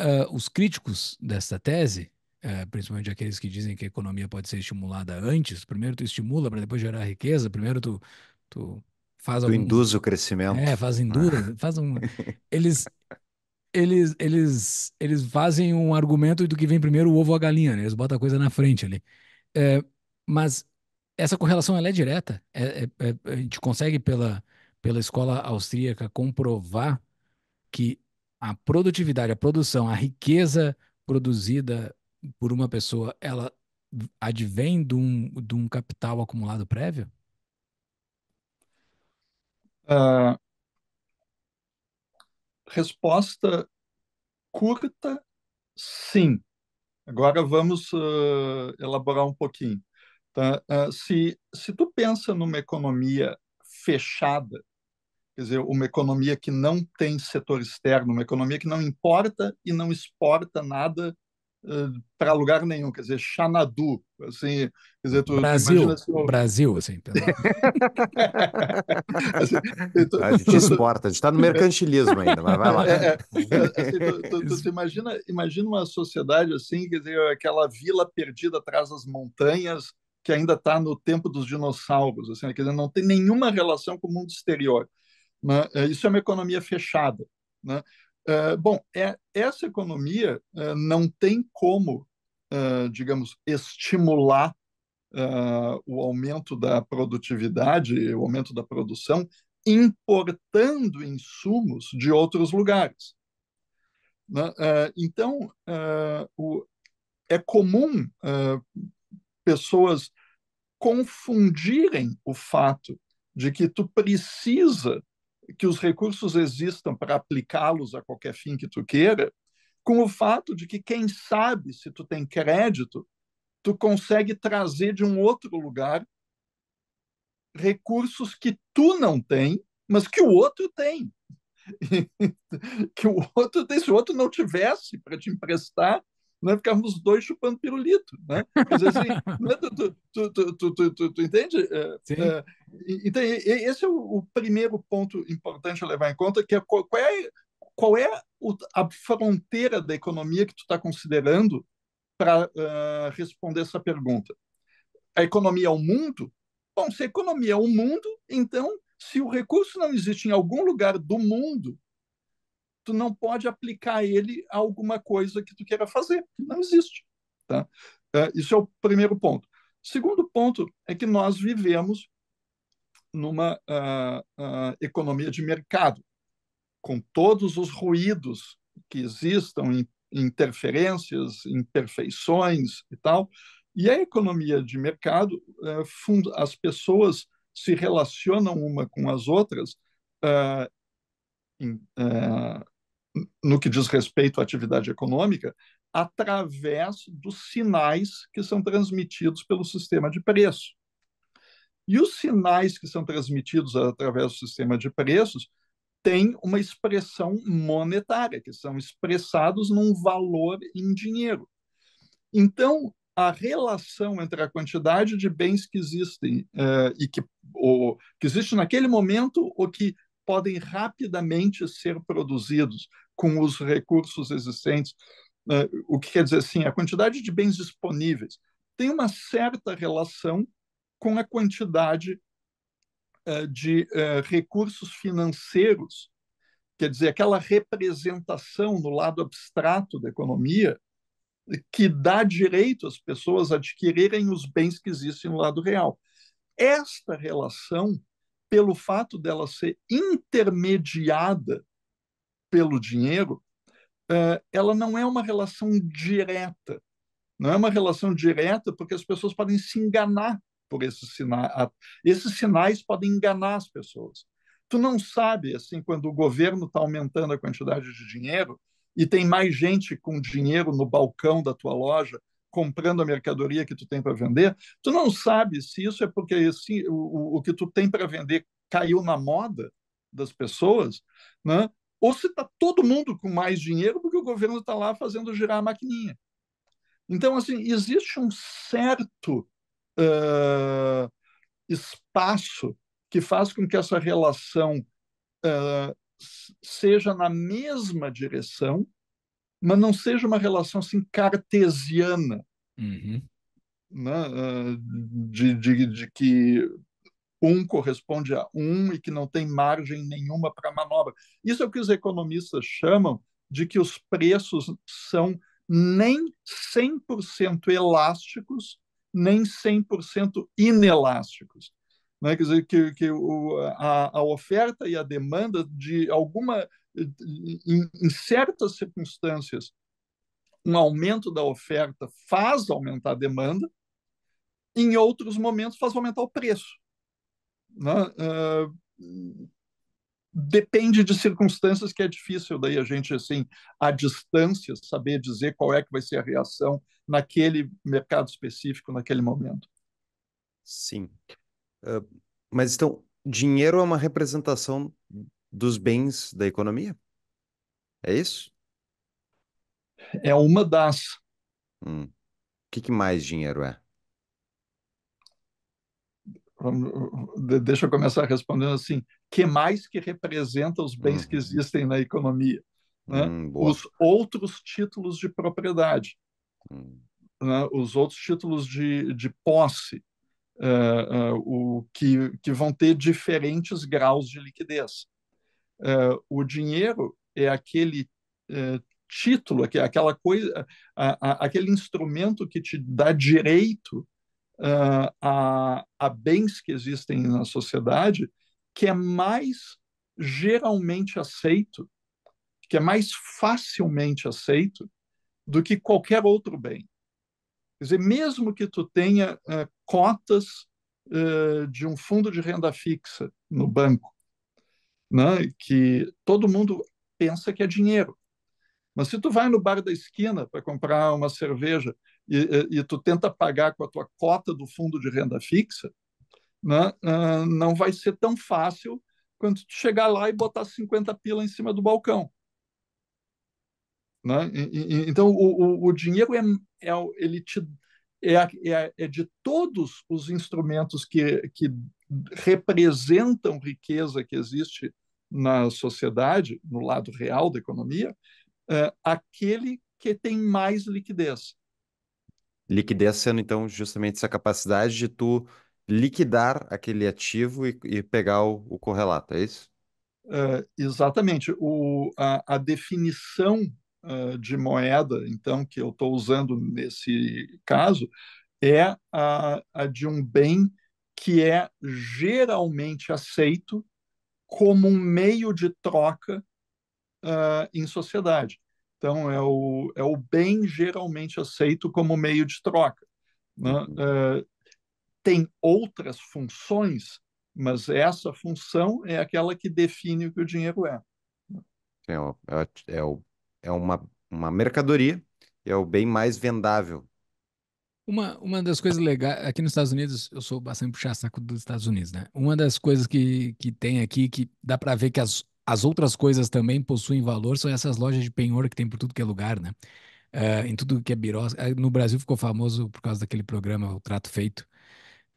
uh, os críticos desta tese, uh, principalmente aqueles que dizem que a economia pode ser estimulada antes, primeiro tu estimula para depois gerar riqueza, primeiro tu, tu faz tu algum... induz o crescimento. É, faz induz, faz um... (laughs) Eles eles, eles, eles fazem um argumento do que vem primeiro o ovo ou a galinha, né? Eles botam a coisa na frente ali. É, mas essa correlação ela é direta. É, é, é a gente consegue, pela, pela escola austríaca, comprovar que a produtividade, a produção, a riqueza produzida por uma pessoa, ela advém de um, de um capital acumulado prévio? Uh, resposta curta, sim. Agora vamos uh, elaborar um pouquinho. Tá? Uh, se, se tu pensa numa economia fechada, quer dizer, uma economia que não tem setor externo, uma economia que não importa e não exporta nada para lugar nenhum, quer dizer, Xanadu, assim, quer dizer, tu Brasil, assim, Brasil, assim, pelo... (laughs) assim, tu... a gente exporta, a gente está no mercantilismo ainda, mas vai lá. É, é assim, tu, tu, tu, tu imagina, imagina uma sociedade assim, quer dizer, aquela vila perdida atrás das montanhas, que ainda está no tempo dos dinossauros, assim, quer dizer, não tem nenhuma relação com o mundo exterior. Né? É, isso é uma economia fechada. Né? Ah, bom, é, essa economia uh, não tem como, uh, digamos, estimular o aumento da produtividade, o aumento da produção, importando insumos de outros lugares. Né? então, o, é comum pessoas confundirem o fato de que tu precisa que os recursos existam para aplicá-los a qualquer fim que tu queira, com o fato de que quem sabe se tu tem crédito, tu consegue trazer de um outro lugar recursos que tu não tem, mas que o outro tem. (laughs) que o outro tem, se o outro não tivesse para te emprestar, né? ficávamos dois chupando pirulito. Né? Dizer, assim, (laughs) né? Tu, tu, tu, tu, entende? É, Sim. É, então, esse é o, o, primeiro ponto importante a levar em conta, que é qual, qual é, qual é o, a fronteira da economia que tu está considerando para uh, responder essa pergunta. A economia é o mundo? Bom, se a economia é o mundo, então, se o recurso não existe em algum lugar do mundo, tu não pode aplicar ele a alguma coisa que tu queira fazer. Não existe. Tá? É, isso é o primeiro ponto. Segundo ponto é que nós vivemos numa uh, uh, economia de mercado, com todos os ruídos que existam, interferências, imperfeições e tal. E a economia de mercado, uh, eh, fund... as pessoas se relacionam uma com as outras eh, em, eh, no que diz respeito à atividade econômica, através dos sinais que são transmitidos pelo sistema de preço. E os sinais que são transmitidos através do sistema de preços têm uma expressão monetária, que são expressados num valor em dinheiro. Então, a relação entre a quantidade de bens que existem eh, e que, ou, que existe naquele momento ou que podem rapidamente ser produzidos com os recursos existentes. Né? O que quer dizer assim, a quantidade de bens disponíveis tem uma certa relação com a quantidade eh, de eh, recursos financeiros, quer dizer, aquela representação no lado abstrato da economia eh, que dá direito às pessoas adquirirem os bens que existem no lado real. Esta relação pelo fato dela ser intermediada pelo dinheiro, é, ela não é uma relação direta. Não é uma relação direta porque as pessoas podem se enganar por esses sinais. Esses sinais podem enganar as pessoas. Tu não sabe, assim, quando o governo está aumentando a quantidade de dinheiro e tem mais gente com dinheiro no balcão da tua loja comprando a mercadoria que tu tem para vender, tu não sabe se isso é porque assim o, o que tu tem para vender caiu na moda das pessoas, né? ou se está todo mundo com mais dinheiro porque o governo está lá fazendo girar a maquininha. Então, assim, existe um certo uh, espaço que faz com que essa relação uh, seja na mesma direção, mas não seja uma relação assim cartesiana, uhum. né? Ah, de, de, de que um corresponde a um e que não tem margem nenhuma para manobra. Isso é o que os economistas chamam de que os preços são nem 100% elásticos, nem 100% inelásticos. Né? Quer dizer, que, que o, a, a, oferta e a demanda de alguma em, em certas circunstâncias, um aumento da oferta faz aumentar a demanda, em outros momentos faz aumentar o preço. Né? Uh, depende de circunstâncias que é difícil daí a gente assim à distância saber dizer qual é que vai ser a reação naquele mercado específico naquele momento. Sim, uh, mas então dinheiro é uma representação dos bens da economia? É isso? É uma das. Hum. O que, que mais dinheiro é? Deixa eu começar respondendo assim: que mais que representa os bens que uhum. existem na economia? Né? Hum, os outros títulos de propriedade, hum. né? os outros títulos de, de posse, uh, uh, o que, que vão ter diferentes graus de liquidez uh, o dinheiro é aquele uh, título, aquela coisa, a, a, aquele instrumento que te dá direito uh, a, a bens que existem na sociedade, que é mais geralmente aceito, que é mais facilmente aceito do que qualquer outro bem. Quer dizer, mesmo que tu tenha uh, cotas uh, de um fundo de renda fixa no banco, né, que todo mundo pensa que é dinheiro. Mas se tu vai no bar da esquina para comprar uma cerveja e, e, tu tenta pagar com a tua cota do fundo de renda fixa, né, não vai ser tão fácil quanto tu chegar lá e botar 50 pila em cima do balcão. Né? E, e, então, o, o, o dinheiro é, é, ele te, é, é, é, de todos os instrumentos que, que representam riqueza que existe na sociedade, no lado real da economia, é, aquele que tem mais liquidez. Liquidez sendo, então, justamente essa capacidade de tu liquidar aquele ativo e, e pegar o, o, correlato, é isso? É, exatamente. O, a, a definição uh, de moeda, então, que eu estou usando nesse caso, é a, a de um bem que é geralmente aceito como um meio de troca uh, em sociedade. Então, é o, é o bem geralmente aceito como meio de troca. Né? Uh, tem outras funções, mas essa função é aquela que define o que o dinheiro é. Né? É, é, é, é uma, uma mercadoria, é o bem mais vendável uma, uma das coisas legais, aqui nos Estados Unidos, eu sou bastante puxar saco dos Estados Unidos, né? Uma das coisas que, que tem aqui, que dá para ver que as, as outras coisas também possuem valor, são essas lojas de penhor que tem por tudo que é lugar, né? Uh, em tudo que é birós. Eh, no Brasil ficou famoso por causa daquele programa, O Trato Feito,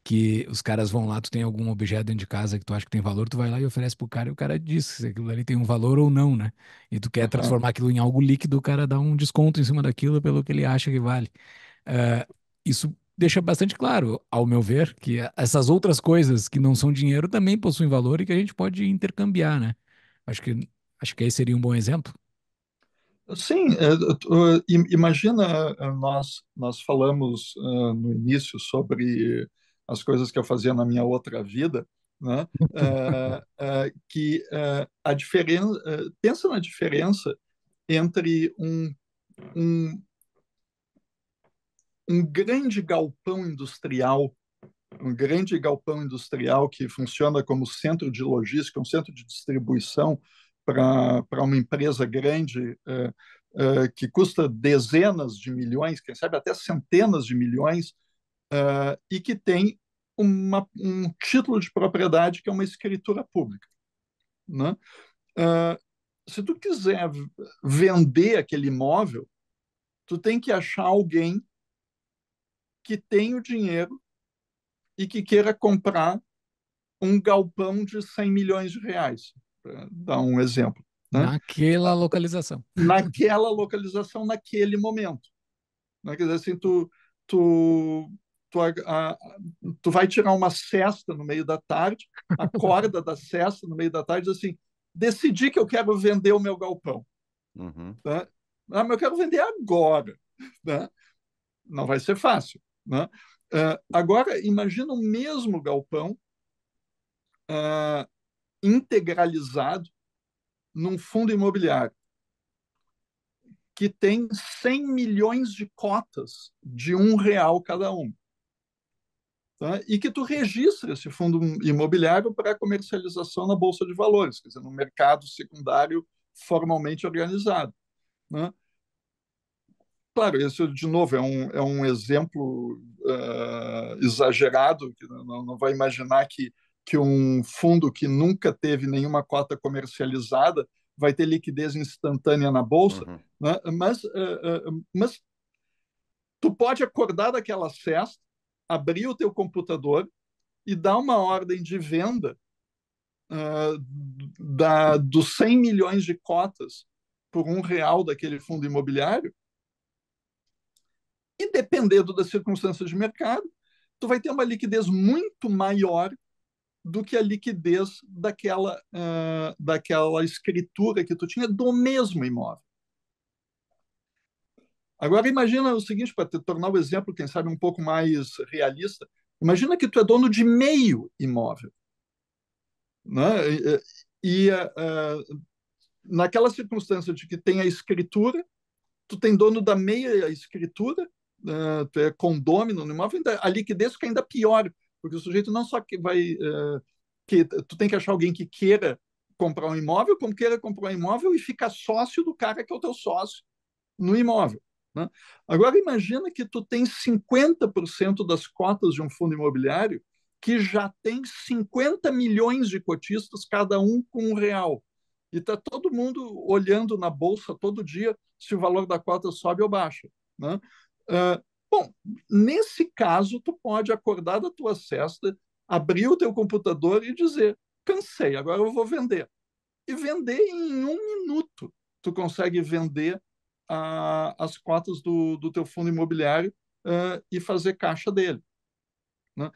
que os caras vão lá, tu tem algum objeto dentro de casa que tu acha que tem valor, tu vai lá e oferece pro cara e o cara diz se aquilo ali tem um valor ou não, né? E tu quer transformar aquilo em algo líquido, o cara dá um desconto em cima daquilo pelo que ele acha que vale. Uh, isso deixa bastante claro, ao meu ver, que essas outras coisas que não são dinheiro também possuem valor e que a gente pode intercambiar, né? Acho que, acho que aí seria um bom exemplo. Sim, é, imagina eh, nós nós falamos eh, no início sobre as coisas que eu fazia na minha outra vida, né? (laughs) Eh, que a diferença pensa na diferença entre um, um um grande galpão industrial, um grande galpão industrial que funciona como centro de logística, um centro de distribuição para uma empresa grande eh, eh, que custa dezenas de milhões, quem sabe até centenas de milhões, eh, e que tem uma, um título de propriedade que é uma escritura pública. Né? se tu quiser vender aquele imóvel, tu tem que achar alguém que tem o dinheiro e que queira comprar um galpão de 100 milhões de reais, para dar um exemplo. Né? Naquela localização. Naquela localização, naquele momento. Né? Quer dizer, assim, tu, tu, tu, a, a, tu vai tirar uma cesta no meio da tarde, a (laughs) corda da cesta no meio da tarde, assim, decidi que eu quero vender o meu galpão. Uhum. Né? Ah, mas eu quero vender agora. Né? Não vai ser fácil. Né? Uh, agora, imagina o mesmo galpão uh, integralizado num fundo imobiliário que tem 100 milhões de cotas de um real cada uma. Tá? E que tu registra esse fundo imobiliário para comercialização na Bolsa de Valores, quer dizer, no mercado secundário formalmente organizado. Né? Claro, isso, de novo, é um, é um exemplo uh, exagerado, que não, não vai imaginar que, que um fundo que nunca teve nenhuma cota comercializada vai ter liquidez instantânea na bolsa, uhum. né? mas, uh, uh, mas tu pode acordar daquela cesta, abrir o teu computador e dar uma ordem de venda uh, da, dos 100 milhões de cotas por um real daquele fundo imobiliário e dependendo das circunstâncias de mercado, tu vai ter uma liquidez muito maior do que a liquidez daquela, uh, daquela escritura que tu tinha do mesmo imóvel. Agora imagina o seguinte, para tornar o exemplo, quem sabe, um pouco mais realista. Imagina que tu é dono de meio imóvel. Né? E, e uh, naquela circunstância de que tem a escritura, tu tem dono da meia escritura, é, condômino no imóvel, a liquidez fica ainda pior, porque o sujeito não só que vai. Eh, que tu tem que achar alguém que queira comprar um imóvel, como queira comprar um imóvel e ficar sócio do cara que é o teu sócio no imóvel. Né? Agora, imagina que tu tem 50% das cotas de um fundo imobiliário que já tem 50 milhões de cotistas, cada um com um real. E está todo mundo olhando na bolsa todo dia se o valor da cota sobe ou baixa. Né? bom, nesse caso, tu pode acordar da tua cesta, abrir o teu computador e dizer, cansei, agora eu vou vender. E vender em um minuto. Tu consegue vender as cotas do, do teu fundo imobiliário uh, e fazer caixa dele. Né?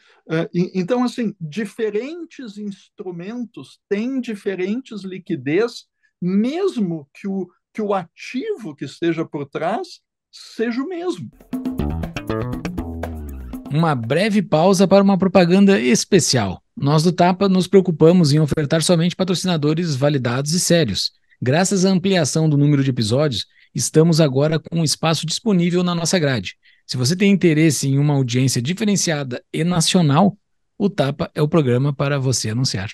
E, então, assim, diferentes instrumentos têm diferentes liquidez, mesmo que o, que o ativo que esteja por trás seja o mesmo. Uma breve pausa para uma propaganda especial. Nós do Tapa nos preocupamos em ofertar somente patrocinadores validados e sérios. Graças à ampliação do número de episódios, estamos agora com um espaço disponível na nossa grade. Se você tem interesse em uma audiência diferenciada e nacional, o Tapa é o programa para você anunciar.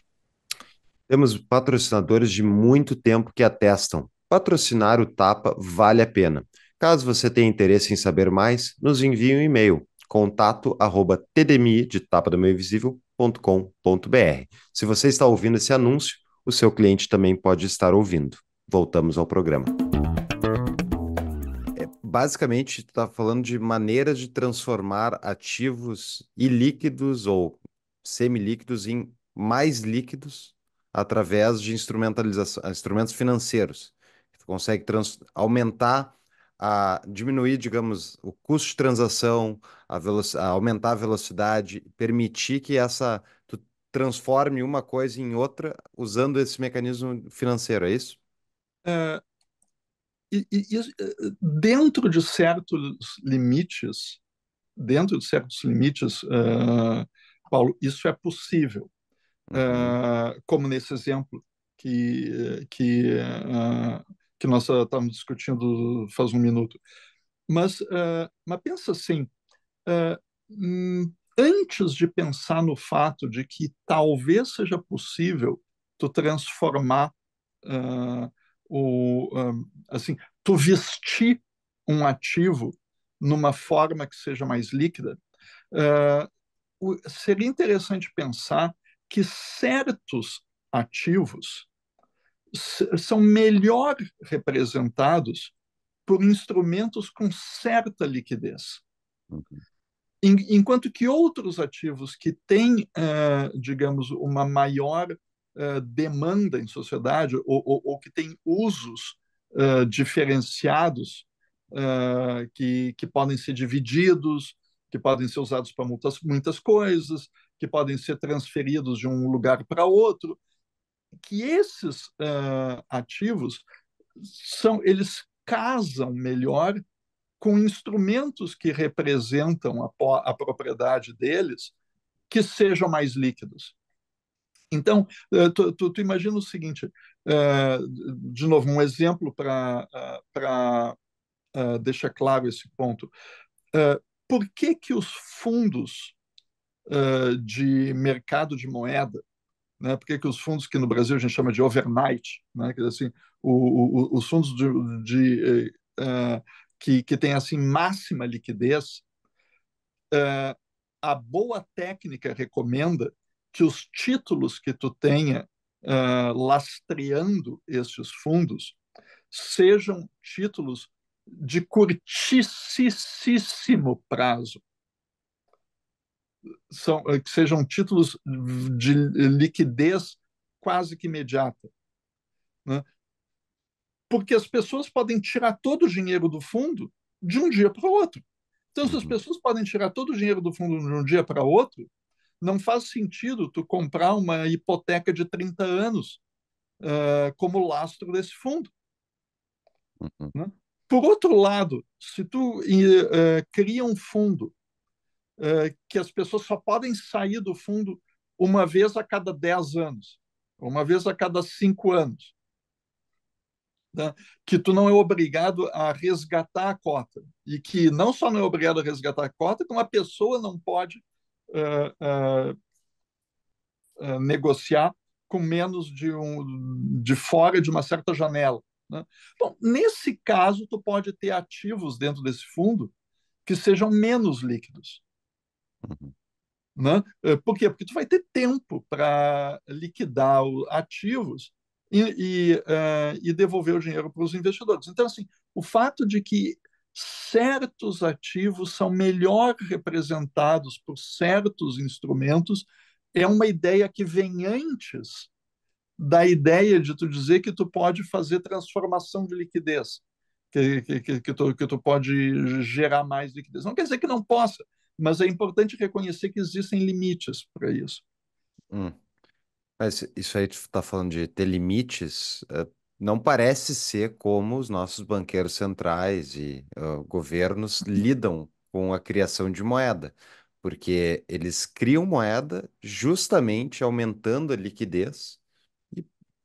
Temos patrocinadores de muito tempo que atestam. Patrocinar o Tapa vale a pena. Caso você tenha interesse em saber mais, nos envie um e-mail contato@tdmi de tapa do meio invisível.com.br. Se você está ouvindo esse anúncio, o seu cliente também pode estar ouvindo. Voltamos ao programa. É, basicamente, está falando de maneiras de transformar ativos ilíquidos ou semilíquidos em mais líquidos através de instrumentalização, instrumentos financeiros. Você consegue aumentar a diminuir, digamos, o custo de transação, a a aumentar a velocidade, permitir que essa tu transforme uma coisa em outra usando esse mecanismo financeiro, é isso? É, e, e, eh, dentro de certos limites, dentro de certos limites, uh, Paulo, isso é possível. Uhum. Uh, como nesse exemplo que, que uh, que nós estávamos eh, discutindo faz um minuto. Mas, uh, mas pensa assim, uh, hum, antes de pensar no fato de que talvez seja possível tu transformar uh, o, assim, tu vestir um ativo numa forma que seja mais líquida, o, seria interessante pensar que certos ativos são melhor representados por instrumentos com certa liquidez. Enquanto que outros ativos que têm, uh, digamos, uma maior uh, demanda em sociedade ou, ou, ou que têm usos uh, diferenciados, que, que podem ser divididos, que podem ser usados para muitas, muitas coisas, que podem ser transferidos de um lugar para outro, que esses uh, ativos são eles casam melhor com instrumentos que representam a, a propriedade deles que sejam mais líquidos. Então, eh, tu, tu, tu, imagina o seguinte, uh, de novo, um exemplo para uh, ah, ah, deixar claro esse ponto. Eh, por que, que os fundos de mercado de moeda né? Por que, os fundos que no Brasil a gente chama de overnight, né? Quer dizer, assim, o, o, os fundos de, de uh, que, que têm assim máxima liquidez, uh, a boa técnica recomenda que os títulos que tu tenha uh, lastreando esses fundos sejam títulos de curtíssimo prazo são, eh, que sejam títulos de liquidez quase que imediata. Né? Porque as pessoas podem tirar todo o dinheiro do fundo de um dia para o outro. Então, se as uhum. pessoas podem tirar todo o dinheiro do fundo de um dia para o outro, não faz sentido tu comprar uma hipoteca de 30 anos uh, como lastro desse fundo. Uhum. Né? Por outro lado, se tu uh, cria um fundo eh, que as pessoas só podem sair do fundo uma vez a cada 10 anos, uma vez a cada 5 anos. Né? Que tu não é obrigado a resgatar a cota. E que não só não é obrigado a resgatar a cota, como a pessoa não pode uh, uh, uh, negociar com menos de, um, de fora de uma certa janela. Né? Bom, nesse caso, tu pode ter ativos dentro desse fundo que sejam menos líquidos. Uhum. Né? Eh, por quê? Porque tu vai ter tempo para liquidar os ativos e, e, uh, e devolver o dinheiro para os investidores. Então, assim, o fato de que certos ativos são melhor representados por certos instrumentos é uma ideia que vem antes da ideia de tu dizer que tu pode fazer transformação de liquidez, que, que, que, que, tu, que tu pode gerar mais liquidez. Não quer dizer que não possa, mas é importante reconhecer que existem limites para isso. Hum. Mas isso aí está falando de ter limites, eh, não parece ser como os nossos banqueiros centrais e uh, governos lidam com a criação de moeda, porque eles criam moeda justamente aumentando a liquidez.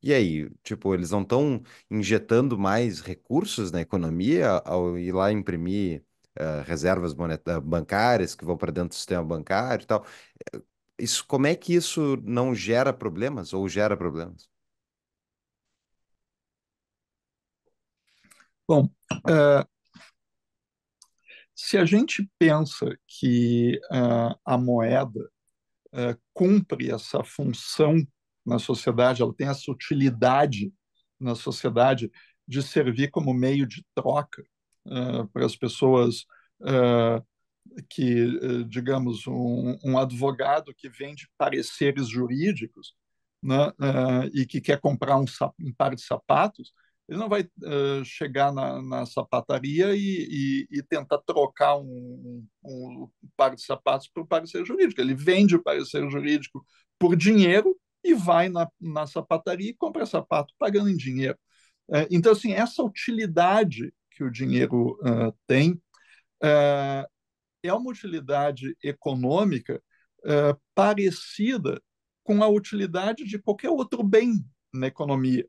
E, aí, tipo, eles não estão injetando mais recursos na economia ao ir lá imprimir eh, reservas eh, bancárias que vão para dentro do sistema bancário e tal. Eh, isso, como é que isso não gera problemas ou gera problemas? Bom, uh, se a gente pensa que uh, a moeda uh, cumpre essa função na sociedade, ela tem essa utilidade na sociedade de servir como meio de troca, eh, para as pessoas eh, que, eh, digamos, um, um, advogado que vende pareceres jurídicos né, e que quer comprar um, um, par de sapatos, ele não vai uh, chegar na, na sapataria e, e, e, tentar trocar um, um par de sapatos por parecer jurídico. Ele vende o parecer jurídico por dinheiro e vai na, na sapataria e compra sapato pagando em dinheiro. então, assim, essa utilidade que o dinheiro uh, tem, uh, é uma utilidade econômica uh, parecida com a utilidade de qualquer outro bem na economia.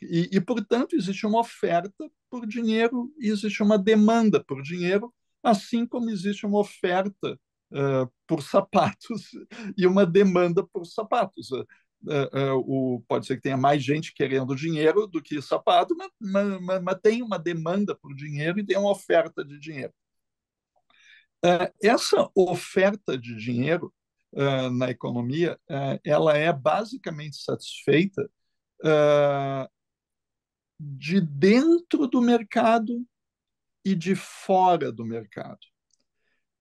E, e, portanto, existe uma oferta por dinheiro e existe uma demanda por dinheiro, assim como existe uma oferta uh, por sapatos (laughs) e uma demanda por sapatos uh, uh, o, pode ser que tenha mais gente querendo dinheiro do que sapato, mas, mas, mas tem uma demanda por dinheiro e tem uma oferta de dinheiro. Uh, essa oferta de dinheiro na economia, ela é basicamente satisfeita de dentro do mercado e de fora do mercado.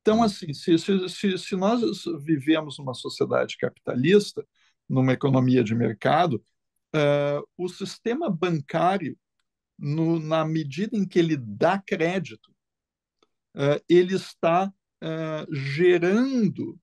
Então, hum. assim, se, se, se, se, nós vivemos uma sociedade capitalista, numa economia de mercado, uh, o sistema bancário, no, na medida em que ele dá crédito, uh, ele está uh, gerando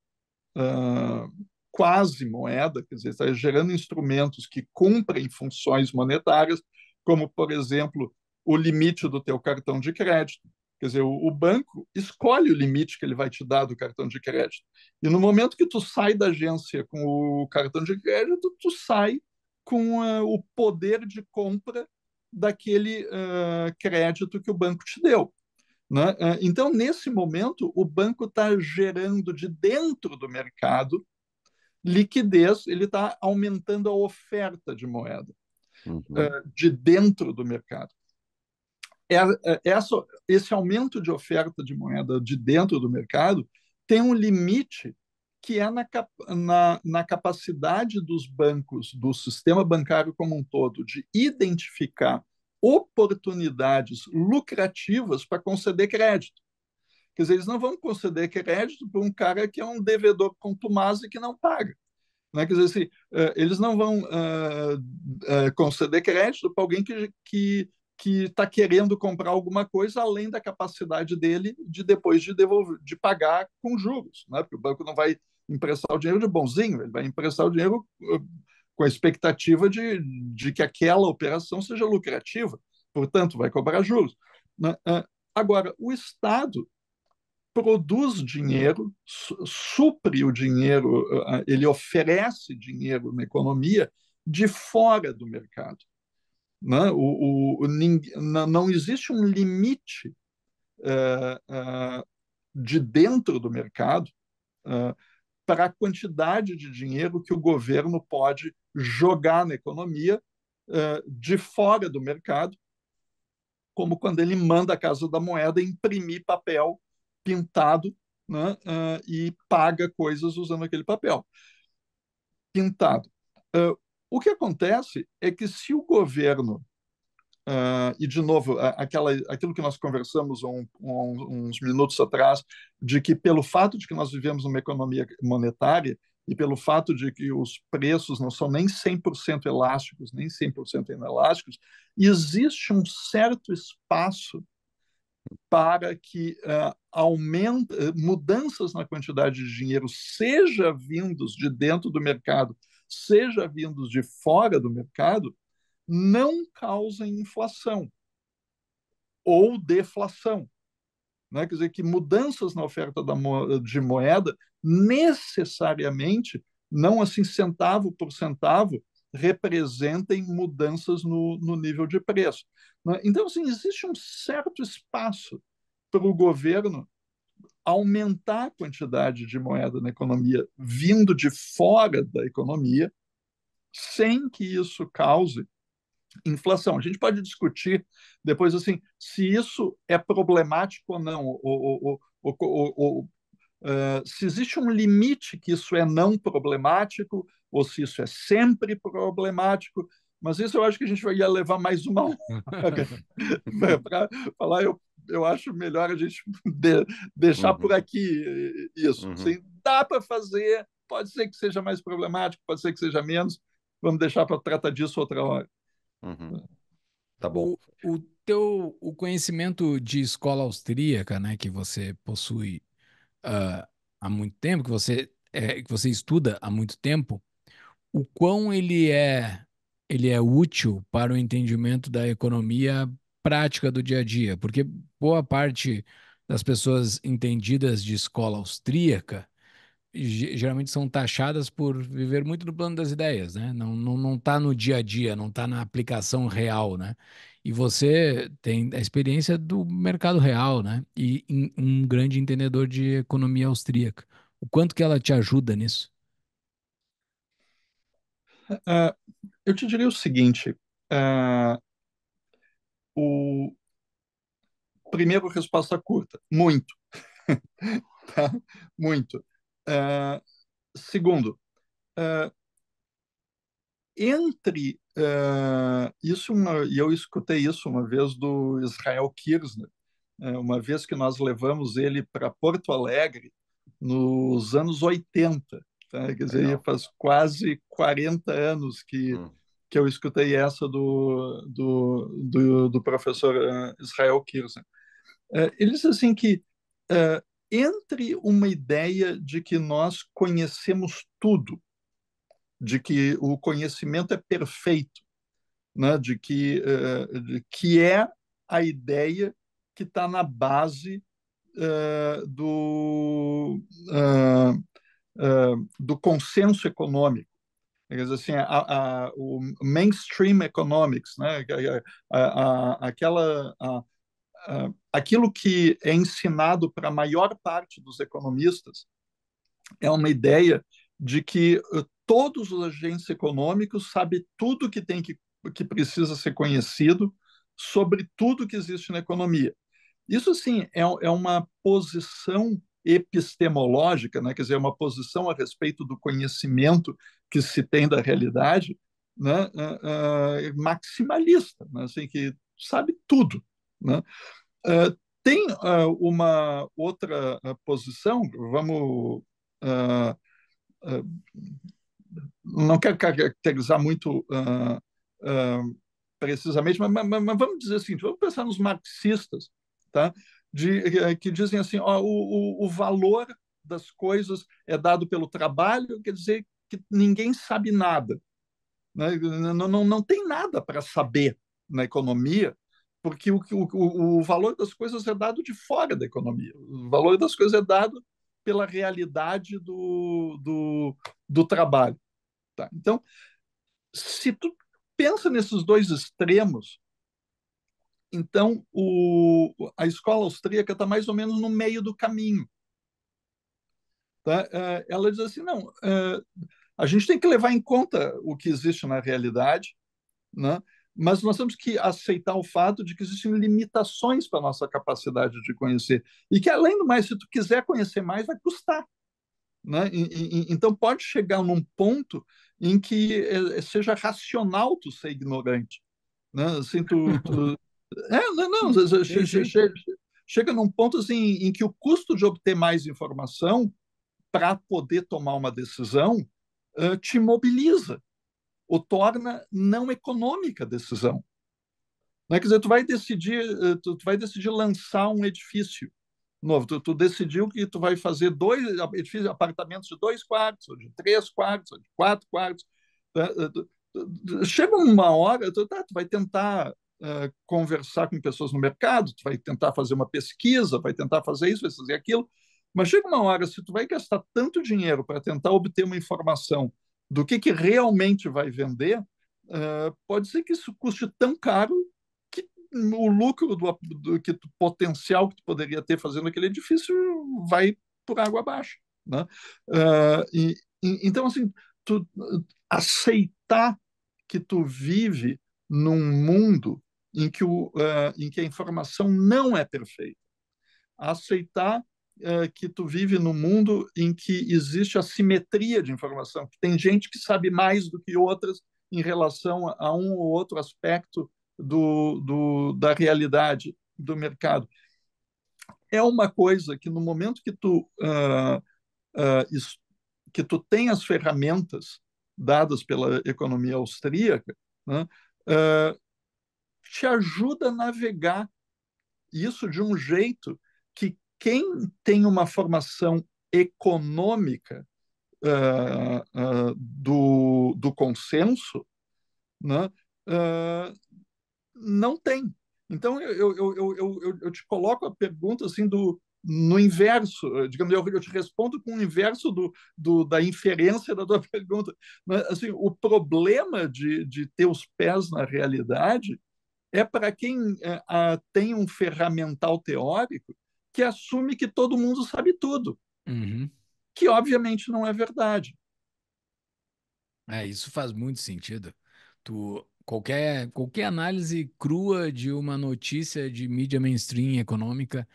quase moeda, quer dizer, está gerando instrumentos que cumprem funções monetárias, como, por exemplo, o limite do teu cartão de crédito. Quer dizer, o, banco escolhe o limite que ele vai te dar do cartão de crédito. E no momento que tu sai da agência com o cartão de crédito, tu sai com uh, o poder de compra daquele uh, crédito que o banco te deu. Né? Uh, então, nesse momento, o banco está gerando de dentro do mercado liquidez, ele está aumentando a oferta de moeda uhum. de dentro do mercado. É, é, essa, esse aumento de oferta de moeda de dentro do mercado tem um limite que é na, na, na, capacidade dos bancos, do sistema bancário como um todo, de identificar oportunidades lucrativas para conceder crédito. Quer dizer, eles não vão conceder crédito para um cara que é um devedor contumaz e que não paga. Né? Quer dizer, assim, eles não vão uh, uh, conceder crédito para alguém que, que que está querendo comprar alguma coisa além da capacidade dele de depois de devolver, de pagar com juros, né? Porque o banco não vai emprestar o dinheiro de bonzinho, ele vai emprestar o dinheiro eh, com a expectativa de, de que aquela operação seja lucrativa, portanto vai cobrar juros. Né? Ah, agora, o Estado produz dinheiro, supre o dinheiro, eh, ele oferece dinheiro na economia de fora do mercado. Né? O, o, não existe um limite eh, eh, de dentro do mercado eh, para a quantidade de dinheiro que o governo pode jogar na economia de fora do mercado, como quando ele manda a Casa da Moeda imprimir papel pintado né, e paga coisas usando aquele papel pintado. O que acontece é que se o governo, uh, e de novo, aquela, aquilo que nós conversamos um, um, uns minutos atrás, de que pelo fato de que nós vivemos numa economia monetária e pelo fato de que os preços não são nem 100% elásticos, nem 100% inelásticos, existe um certo espaço para que uh, ah, aumenta, mudanças na quantidade de dinheiro, seja vindos de dentro do mercado seja vindos de fora do mercado, não causem inflação ou deflação. Né? Quer dizer, que mudanças na oferta mo de moeda necessariamente, não assim centavo por centavo, representem mudanças no, no nível de preço. Né? Então, assim, existe um certo espaço para o governo aumentar a quantidade de moeda na economia vindo de fora da economia, sem que isso cause inflação. A gente pode discutir depois assim se isso é problemático ou não, ou, ou, ou, ou uh, se existe um limite que isso é não problemático, ou se isso é sempre problemático. Mas isso eu acho que a gente vai levar mais uma hora (laughs) para (laughs) falar. Eu eu acho melhor a gente (laughs) de, deixar uhum. por aqui eh, isso. Uhum. Assim, dá para fazer, pode ser que seja mais problemático, pode ser que seja menos. Vamos deixar para tratar disso outra hora. Uhum. É. Tá bom. O, o, teu o conhecimento de escola austríaca, né, que você possui uh, há muito tempo, que você é, que você estuda há muito tempo, o quão ele é ele é útil para o entendimento da economia prática do dia a dia, porque boa parte das pessoas entendidas de escola austríaca geralmente são taxadas por viver muito no plano das ideias, né? Não não não tá no dia a dia, não está na aplicação real, né? E você tem a experiência do mercado real, né? E um grande entendedor de economia austríaca. O quanto que ela te ajuda nisso? Uh, eu te diria o seguinte: uh, o, Primeiro, resposta curta: muito. (laughs) tá? Muito. Uh, segundo, uh, entre uh, isso uma, e eu escutei isso uma vez do Israel Kirsner, né? uma vez que nós levamos ele para Porto Alegre nos anos 80, tá? quer dizer, faz quase 40 anos que hum. que eu escutei essa do do, do, do professor Israel Kirsner. Uh, ele diz assim que uh, entre uma ideia de que nós conhecemos tudo, de que o conhecimento é perfeito, né, de que, uh, de que é a ideia que está na base uh, do, uh, do consenso econômico. Quer dizer, assim, a, a, o mainstream economics, né, a, aquela ah, aquilo que é ensinado para a maior parte dos economistas é uma ideia de que eh, todos os agentes econômicos sabem tudo que tem que, que precisa ser conhecido sobre tudo que existe na economia. Isso, sim, é, é uma posição epistemológica, né? quer dizer, é uma posição a respeito do conhecimento que se tem da realidade, né? Uh, uh, maximalista, né? Assim, que sabe tudo. Né? Uh, tem uh, uma outra ah, posição, vamos. não quero caracterizar muito precisamente, mas, mas, mas, vamos dizer o assim, seguinte: vamos pensar nos marxistas, tá? De, eh, que dizem assim: ó, o, o valor das coisas é dado pelo trabalho, quer dizer que ninguém sabe nada. Né? Não, não, não tem nada para saber na economia, porque o, o, o valor das coisas é dado de fora da economia. O valor das coisas é dado pela realidade do, do, do trabalho. Tá? Então, se tu pensa nesses dois extremos, então o, a escola austríaca está mais ou menos no meio do caminho. Tá? É, ela diz assim, não, é, a gente tem que levar em conta o que existe na realidade, né? mas nós temos que aceitar o fato de que existem limitações para a nossa capacidade de conhecer. E que, além do mais, se tu quiser conhecer mais, vai custar. Né? E, e, então, pode chegar num ponto em que eh, seja racional tu ser ignorante. Né? Assim, tu, tu... (laughs) É, não, não, chega num ponto assim, em que o custo de obter mais informação para poder tomar uma decisão uh, te mobiliza o torna não econômica a decisão. Não é? Quer dizer, tu vai decidir, eh, tu, tu vai decidir lançar um edifício novo. Tu, tu, decidiu que tu vai fazer dois edifícios, apartamentos de dois quartos, ou de três quartos, ou de quatro quartos. Né? Eh, chega uma hora, tu, tá, tu vai tentar uh, conversar com pessoas no mercado, tu vai tentar fazer uma pesquisa, vai tentar fazer isso, vai fazer aquilo. Mas chega uma hora, se tu vai gastar tanto dinheiro para tentar obter uma informação do que, que realmente vai vender, uh, pode ser que isso custe tão caro que o lucro do, do que potencial que tu poderia ter fazendo aquele edifício vai por água abaixo. Né? Uh, e, e, então, assim, tu, aceitar que tu vive num mundo em que, o, uh, em que a informação não é perfeita. Aceitar é, que tu vive num mundo em que existe a simetria de informação, que tem gente que sabe mais do que outras em relação a um ou outro aspecto do, do, da realidade do mercado. É uma coisa que no momento que tu, uh, uh, que tu tem as ferramentas dadas pela economia austríaca, né, uh, te ajuda a navegar isso de um jeito quem tem uma formação econômica uh, uh, do, do consenso né, uh, não tem. Então, eu, eu, eu, eu, eu te coloco a pergunta assim do, no inverso, eh, digamos, eu, eu te respondo com o inverso do, do, da inferência da tua (laughs) pergunta. Né. Assim, o problema de, de ter os pés na realidade é para quem é, a, tem um ferramental teórico que assume que todo mundo sabe tudo, uhum. que obviamente não é verdade. É, isso faz muito sentido. Tu, qualquer, qualquer análise crua de uma notícia de mídia mainstream econômica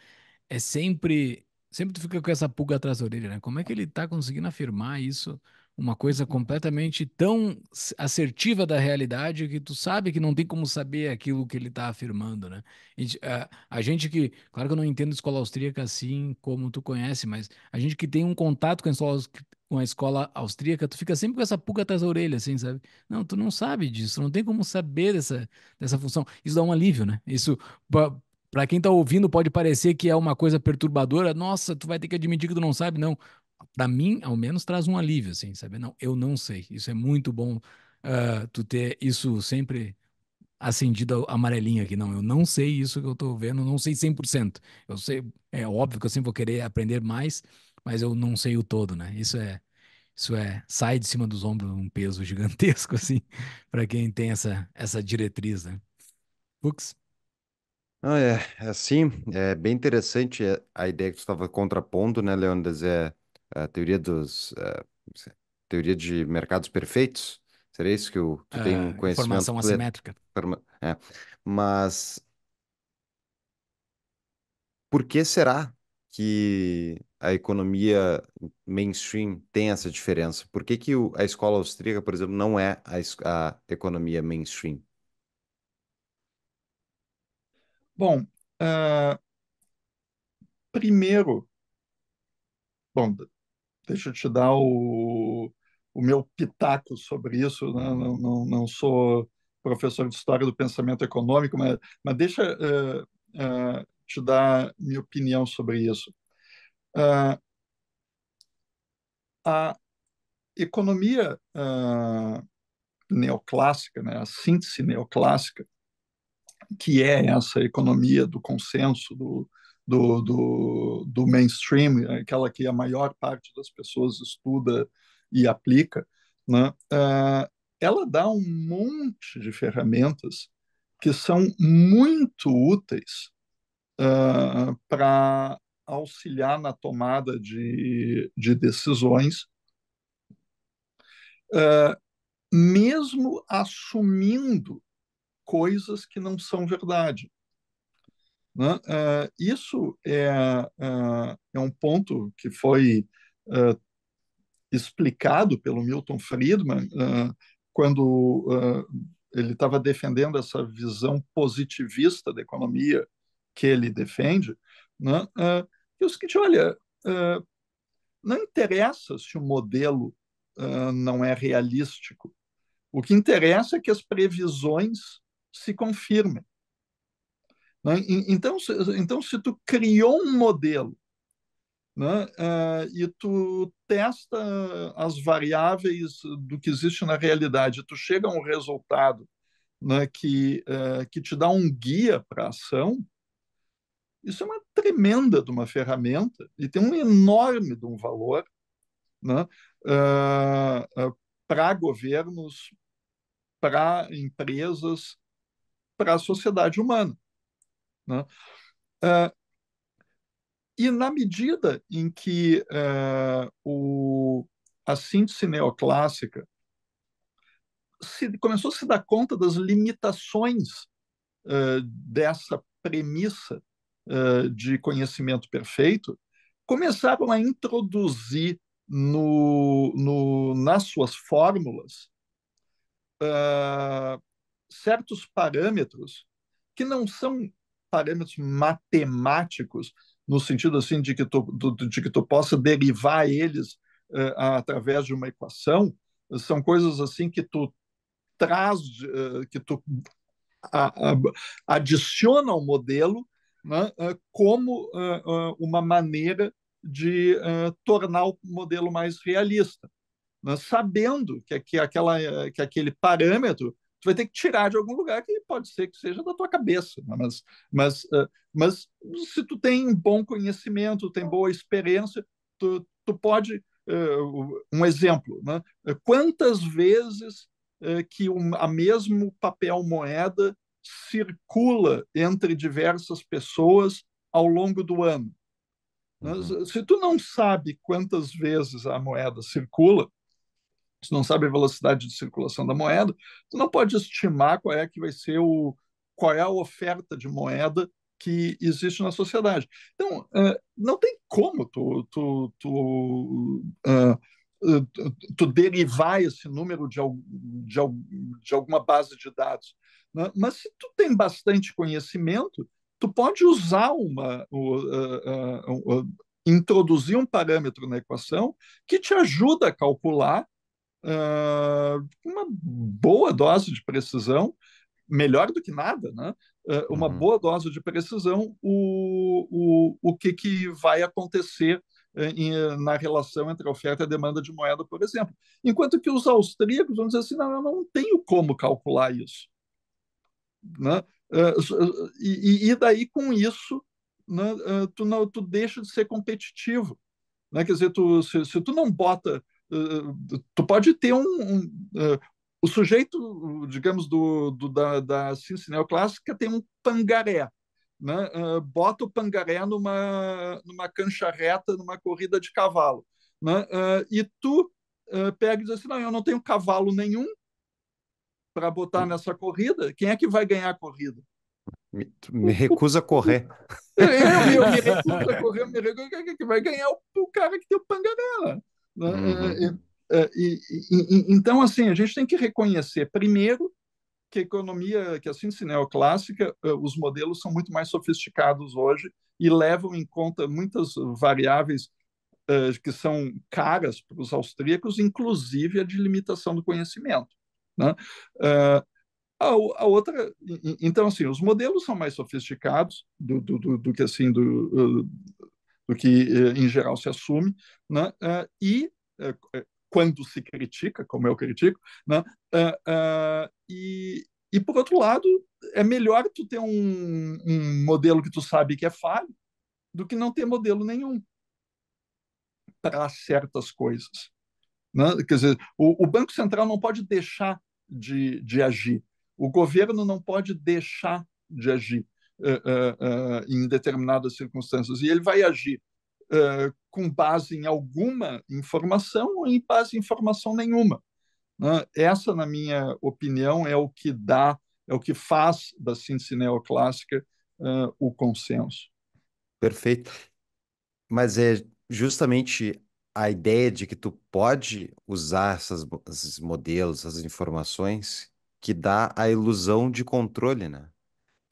é sempre sempre tu fica com essa pulga atrás da orelha, né? Como é que ele está conseguindo afirmar isso uma coisa completamente tão assertiva da realidade que tu sabe que não tem como saber aquilo que ele está afirmando, né? E, a, a, gente que, claro que eu não entendo escola austríaca assim como tu conhece, mas a gente que tem um contato com a escola, com a escola austríaca, tu fica sempre com essa pulga atrás da orelha, assim, sabe? Não, tu não sabe disso, não tem como saber dessa, dessa função. Isso dá um alívio, né? Isso para quem está ouvindo, pode parecer que é uma coisa perturbadora. Nossa, tu vai ter que admitir que tu não sabe. Não, para mim, ao menos, traz um alívio, assim, sabe? Não, eu não sei. Isso é muito bom uh, tu ter isso sempre acendido a amarelinha aqui. Não, eu não sei isso que eu estou vendo, não sei 100%. Eu sei, é óbvio que eu sempre vou querer aprender mais, mas eu não sei o todo, né? Isso é, isso é, sai de cima dos ombros um peso (laughs) gigantesco, assim, para quem tem essa, essa diretriz, né? Books. Ah, é, é, assim, é bem interessante a ideia que tu estava contrapondo, né, Leandro? É, a teoria dos a eh, teoria de mercados perfeitos. Seria isso que eu, tu uh, tem ah, conhecimento? Informação assimétrica. É. Mas por que será que a economia mainstream tem essa diferença? Por que, que o, a escola austríaca, por exemplo, não é a, a economia mainstream? Bom, uh, primeiro, bom, deixa eu te dar o, o meu pitaco sobre isso. Né? Não, não, não, sou professor de história do pensamento econômico, mas, mas deixa uh, uh, te dar minha opinião sobre isso. Uh, a economia ah, neoclássica, né? a síntese neoclássica, que é essa economia do consenso, do, do, do, do mainstream, né, aquela que a maior parte das pessoas estuda e aplica, né? Uh, ela dá um monte de ferramentas que são muito úteis uh, é, para auxiliar na tomada de, de decisões, uh, mesmo assumindo coisas que não são verdade. Né? Uh, isso é, uh, é um ponto que foi uh, explicado pelo Milton Friedman quando ele estava defendendo essa visão positivista da economia que ele defende. Né? e o seguinte, olha, não interessa se o modelo não é realístico. O que interessa é que as previsões se confirmem. Né? Então, se, então, se tu criou um modelo né? Uh, e tu testa as variáveis do que existe na realidade, tu chega a um resultado né, que, uh, que te dá um guia para a ação, isso é uma tremenda de uma ferramenta e tem um enorme de um valor né, uh, é, para governos, para empresas, para a sociedade humana. Né? Uh, e na medida em que uh, o, a síntese neoclássica se, começou a se dar conta das limitações uh, dessa premissa de conhecimento perfeito, começaram a introduzir no, no, nas suas fórmulas certos parâmetros que não são parâmetros matemáticos, no sentido assim de que tu, de que tu possa derivar eles uh, através de uma equação, são coisas assim que tu traz, uh, que tu a, a, adiciona ao modelo né, uh, como uma maneira de tornar o modelo mais realista, né, sabendo que, que, aquela, que aquele parâmetro tu vai ter que tirar de algum lugar que pode ser que seja da tua cabeça, né? mas, mas, ah, mas se tu tem bom conhecimento, tem boa experiência, tu, tu pode ah, um exemplo, né? quantas vezes ah, que a mesmo papel moeda circula entre diversas pessoas ao longo do ano? Né? Uhum. Se tu não sabe quantas vezes a moeda circula, tu não sabe a velocidade de circulação da moeda, tu não pode estimar qual é que vai ser o qual é a oferta de moeda que existe na sociedade. Então, uh, não tem como tu, tu, tu, uh, tu derivar esse número de, de, de alguma base de dados. Né? Mas se tu tem bastante conhecimento, tu pode usar uma, uh, uh, uh, introduzir um parâmetro na equação que te ajuda a calcular uh, uma boa dose de precisão, melhor do que nada, né? Uh, uma uhum. boa dose de precisão, o, o, o que, que vai acontecer eh, na relação entre a oferta e a demanda de moeda, por exemplo. Enquanto que os austríacos vão dizer assim, não, eu não tenho como calcular isso. Né? Ah, e, e daí, com isso, né, tu, não, tu deixa de ser competitivo. Né? Quer dizer, tu, se, se tu não bota eh, eh, tu pode ter um, um eh, o sujeito, digamos, do, do da, da ciência clássica tem um pangaré. Né? Uh, bota o pangaré numa, numa cancha reta, numa corrida de cavalo. Né? Uh, e tu uh, pega e diz assim: não, eu não tenho cavalo nenhum para botar nessa corrida. Quem é que vai ganhar a corrida? Me, me recusa a correr. Eu, é, eu, eu, me (laughs) recuso a correr, me recuso. Quem é que vai ganhar o, o cara que tem o pangaré? Né? É, uhum. É, é, e, e, e, então, assim, a gente tem que reconhecer, primeiro, que a economia, que a síntese neoclássica, eh, os modelos são muito mais sofisticados hoje e levam em conta muitas variáveis uh, que são caras para os austríacos, inclusive a de limitação do conhecimento. Né? Uh, a, a, outra, então assim, os modelos são mais sofisticados do, do, do, do que assim do, do que, eh, em geral, se assume. Né? Eh, e eh, quando se critica, como eu critico, né? e, e, por outro lado, é melhor tu ter um, um modelo que tu sabe que é falho do que não ter modelo nenhum para certas coisas. Né? Quer dizer, o, o, Banco Central não pode deixar de, de agir, o governo não pode deixar de agir uh, uh, em determinadas circunstâncias. E ele vai agir uh, com base em alguma informação ou em base em informação nenhuma. Né? Essa, na minha opinião, é o que dá, é o que faz da síntese neoclássica o consenso. Perfeito. Mas é justamente a ideia de que tu pode usar essas, esses modelos, essas informações, que dá a ilusão de controle, né?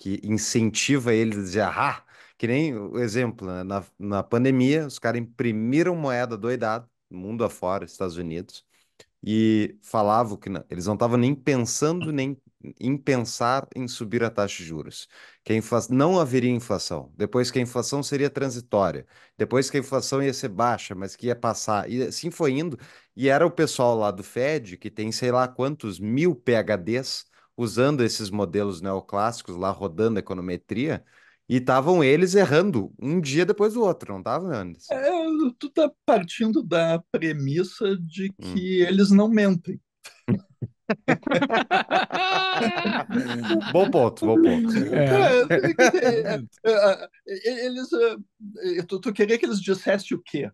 que incentiva eles a dizer, ah, que nem o exemplo, né? na, na pandemia, os caras imprimiram moeda doidada, mundo afora, Estados Unidos, e falavam que não, eles não estavam nem pensando nem em pensar em subir a taxa de juros, que infla... não haveria inflação, depois que a inflação seria transitória, depois que a inflação ia ser baixa, mas que ia passar, e assim foi indo, e era o pessoal lá do Fed, que tem sei lá quantos mil PHDs, usando esses modelos neoclássicos lá, rodando econometria, e estavam eles errando um dia depois do outro, não estavam, Anderson? É, tu tá partindo da premissa de hum. que hum. eles não mentem. (laughs) bom ponto, bom ponto. É. É, é, é, é eles, tu, tu queria que eles dissessem o quê?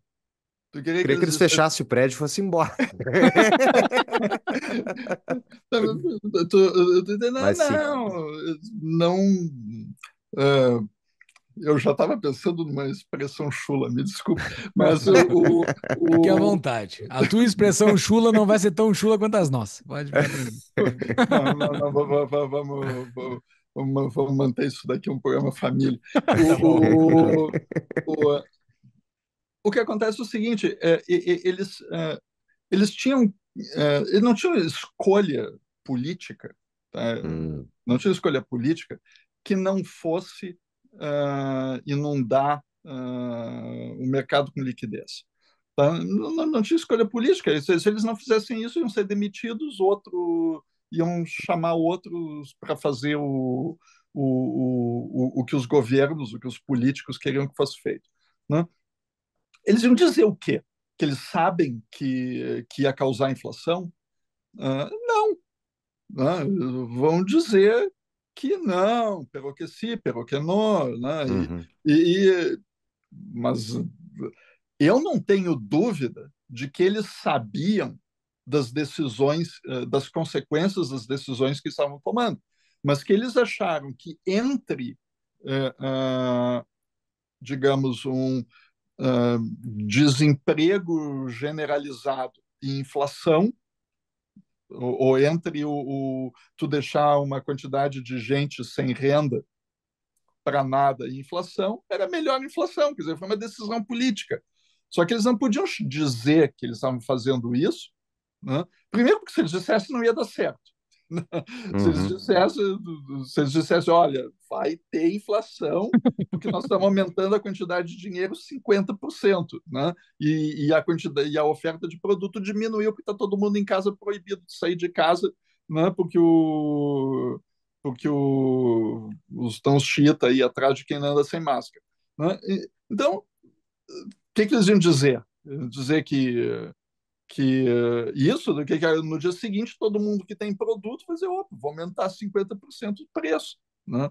Tu queria que, eles... que eles fechassem o prédio e fossem embora. tu, tu, tu, não, Mas, não, não uh eu já estava pensando numa expressão chula, me desculpe, mas o, o, o... Fique à vontade. A tua expressão chula não vai ser tão chula quanto as nossas. Pode. não, não, não, vamos, vamos, vamos, vamos manter isso daqui um programa família. Tá o, o que acontece é o seguinte: é, eles, é, eles tinham. É, eles não tinham escolha política, tá? hum. não tinham escolha política que não fosse uh, inundar uh, o mercado com liquidez. Tá? Não, não, não, tinha escolha política. Se, se, eles não fizessem isso, iam ser demitidos, outro, iam chamar outros para fazer o, o, o, o, que os governos, o que os políticos queriam que fosse feito. Né? Eles iam dizer o quê? Que eles sabem que, que ia causar inflação? Uh, não. vão dizer que não, pelo que sim, pelo que não. Né? Uhum. E, e, mas eu não tenho dúvida de que eles sabiam das decisões, eh, das consequências das decisões que estavam tomando, mas que eles acharam que entre, eh, ah, digamos, um, uh, desemprego generalizado e inflação, ou, ou entre o, o, tu deixar uma quantidade de gente sem renda para nada e inflação, era melhor inflação, quer dizer, foi uma decisão política. Só que eles não podiam dizer que eles estavam fazendo isso, né? primeiro porque se eles dissessem não ia dar certo, (laughs) Uhum. Se eles dissessem, se olha, vai ter inflação, porque nós estamos aumentando a quantidade de dinheiro 50%, né? E, e a quantidade e a oferta de produto diminuiu porque está todo mundo em casa proibido de sair de casa, né? Porque o porque o, os tão chita aí atrás de quem anda sem máscara, né? E, então, o que, que eles iam dizer? Dizer que que isso, do né, que, é no dia seguinte todo mundo que tem produto vai dizer, opa, vou aumentar 50% o preço, né?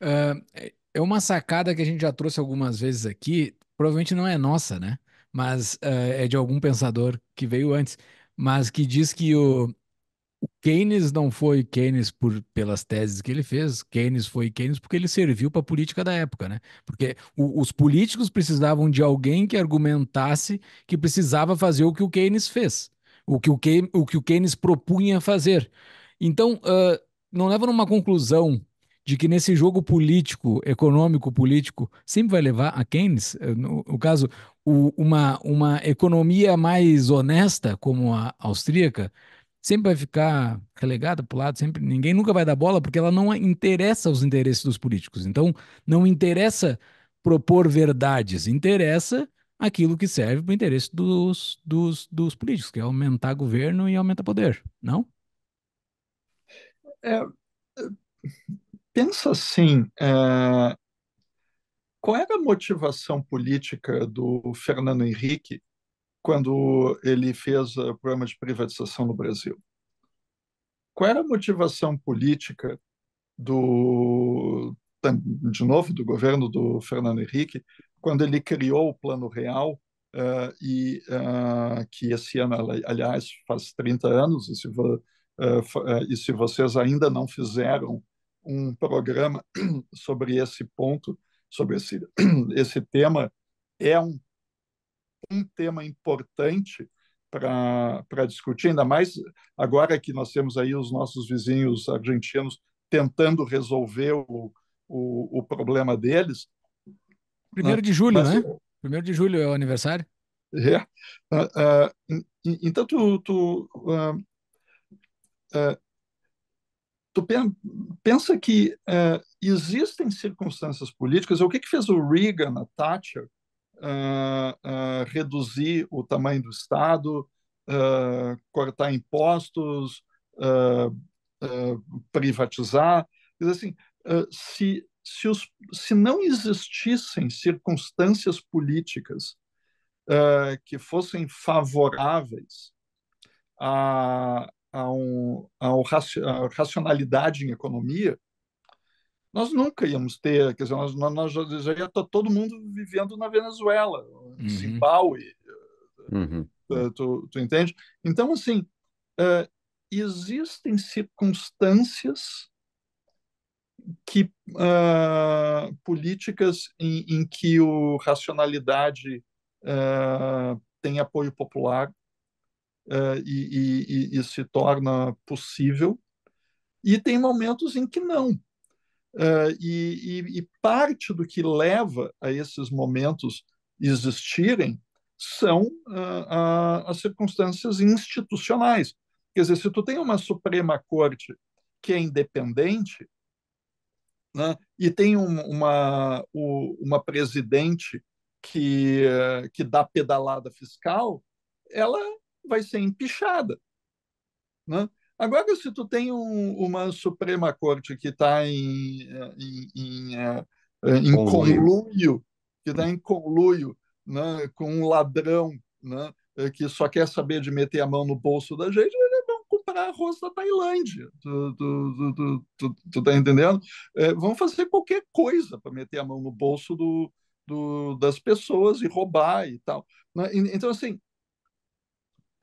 É, é uma sacada que a gente já trouxe algumas vezes aqui, provavelmente não é nossa, né? Mas é, é de algum pensador que veio antes, mas que diz que o, Keynes não foi Keynes por, pelas teses que ele fez, Keynes foi Keynes porque ele serviu para a política da época, né? Porque o, os políticos precisavam de alguém que argumentasse que precisava fazer o que o Keynes fez, o que o, Keynes, o, que o Keynes propunha fazer. Então, uh, não leva numa conclusão de que nesse jogo político, econômico, político, sempre vai levar a Keynes, eh, no, no caso, o, uma, uma economia mais honesta, como a austríaca, sempre vai ficar relegada para o lado, sempre ninguém nunca vai dar bola porque ela não interessa os interesses dos políticos. Então, não interessa propor verdades, interessa aquilo que serve para o interesse dos, dos, dos políticos, que é aumentar governo e aumentar poder, não? É, pensa assim, é, qual era a motivação política do Fernando Henrique quando ele fez eh, o programa de privatização no Brasil. Qual era a motivação política do, de novo, do governo do Fernando Henrique, quando ele criou o Plano Real, uh, e uh, que esse ano, aliás, faz 30 anos, e se, vo, uh, e se vocês ainda não fizeram um programa (clears throat) sobre esse ponto, sobre esse, (clears throat) esse tema, é um um tema importante para discutir, ainda mais agora que nós temos aí os nossos vizinhos argentinos tentando resolver o, o, o problema deles. Primeiro né? de julho, Mas, né? Primeiro de julho é o aniversário. É. Uh, uh, então, tu, tu, uh, tu pensa que existem circunstâncias políticas. O que, que fez o Reagan, a Thatcher, uh, reduzir o tamanho do Estado, ah, cortar impostos, privatizar. Quer dizer, assim, se, se, os, se não existissem circunstâncias políticas que fossem favoráveis a, a, um, a, um, a racionalidade em economia, nós nunca íamos ter, quer dizer, nós, nós já, já ia estar tá todo mundo vivendo na Venezuela, uhum. Zimbábue, uhum. tu, tu entende? Então, assim, uh, existem circunstâncias que uh, políticas em, em, que o racionalidade uh, tem apoio popular uh, e, e, e, se torna possível e tem momentos em que não Uh, e, e, e parte do que leva a esses momentos existirem são uh, uh, as circunstâncias institucionais. Quer dizer, se tu tem uma Suprema Corte que é independente né, e tem um, uma, o, uma presidente que, uh, que dá pedalada fiscal, ela vai ser empichada. Né? Agora, se tu tem um, uma Suprema Corte que está eh, em, em, em, eh, eh, em conluio, que está hum. em conluio né, com um ladrão né, que só quer saber de meter a mão no bolso da gente, eles vão comprar arroz da Tailândia. Tu, está tu, tá entendendo? É, vão fazer qualquer coisa para meter a mão no bolso do, do, das pessoas e roubar e tal. Né? Então, assim,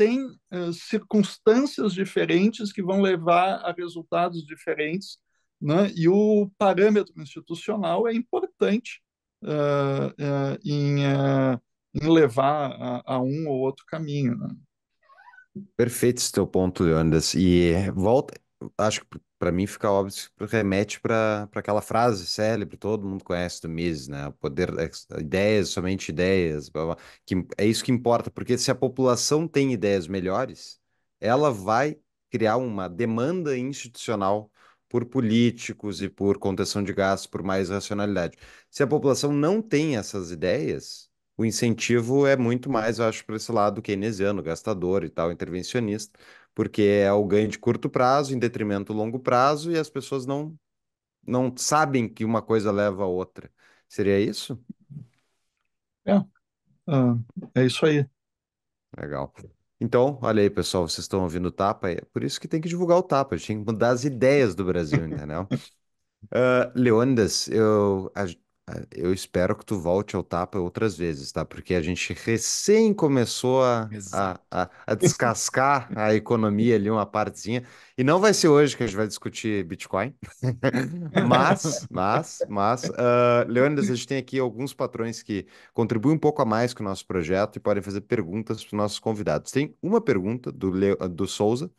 tem uh, circunstâncias diferentes que vão levar a resultados diferentes, né? e o parâmetro institucional é importante uh, uh, em, em, levar a, a, um ou outro caminho. Né? Perfeito esse teu ponto, Anderson. E volta, acho que para mim fica óbvio que remete para aquela frase célebre, todo mundo conhece do Mises, né? O poder, ideias, somente ideias, blá, blá, que é isso que importa, porque se a população tem ideias melhores, ela vai criar uma demanda institucional por políticos e por contenção de gastos, por mais racionalidade. Se a população não tem essas ideias, o incentivo é muito mais, eu acho, para esse lado keynesiano, gastador e tal, intervencionista, porque é o ganho de curto prazo em detrimento do longo prazo e as pessoas não, não sabem que uma coisa leva a outra. Seria isso? É, ah, é isso aí. Legal. Então, olha aí, pessoal, vocês estão ouvindo o Tapa, é por isso que tem que divulgar o Tapa, a gente tem que mudar as ideias do Brasil, (laughs) entendeu? Uh, Leônidas, eu, ah, eu espero que tu volte ao tapa outras vezes, tá? Porque a gente recém começou a, a, a, a descascar a economia ali, uma partezinha. E não vai ser hoje que a gente vai discutir Bitcoin. (laughs) mas, mas, mas, uh, Leônidas, a gente tem aqui alguns patrões que contribuem um pouco a mais com o nosso projeto e podem fazer perguntas para os nossos convidados. Tem uma pergunta do, Le... do Souza,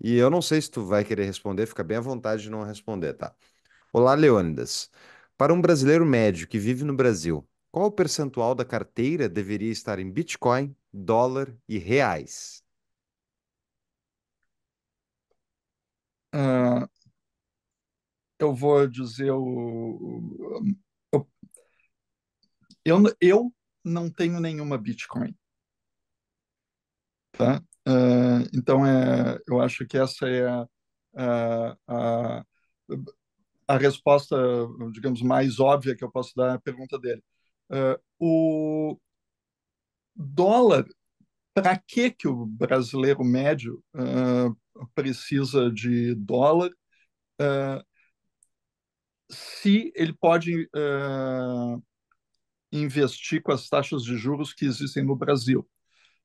e eu não sei se tu vai querer responder, fica bem à vontade de não responder, tá? Olá, Leônidas. Para um brasileiro médio que vive no Brasil, qual o percentual da carteira deveria estar em Bitcoin, dólar e reais? Ah, eu vou dizer o. o eu, eu não tenho nenhuma Bitcoin. Tá? Uh, então, é, eu acho que essa é a, a, a a resposta, digamos, mais óbvia que eu posso dar à é pergunta dele. Uh, o dólar, para que, que o brasileiro médio uh, precisa de dólar uh, se ele pode investir com as taxas de juros que existem no Brasil?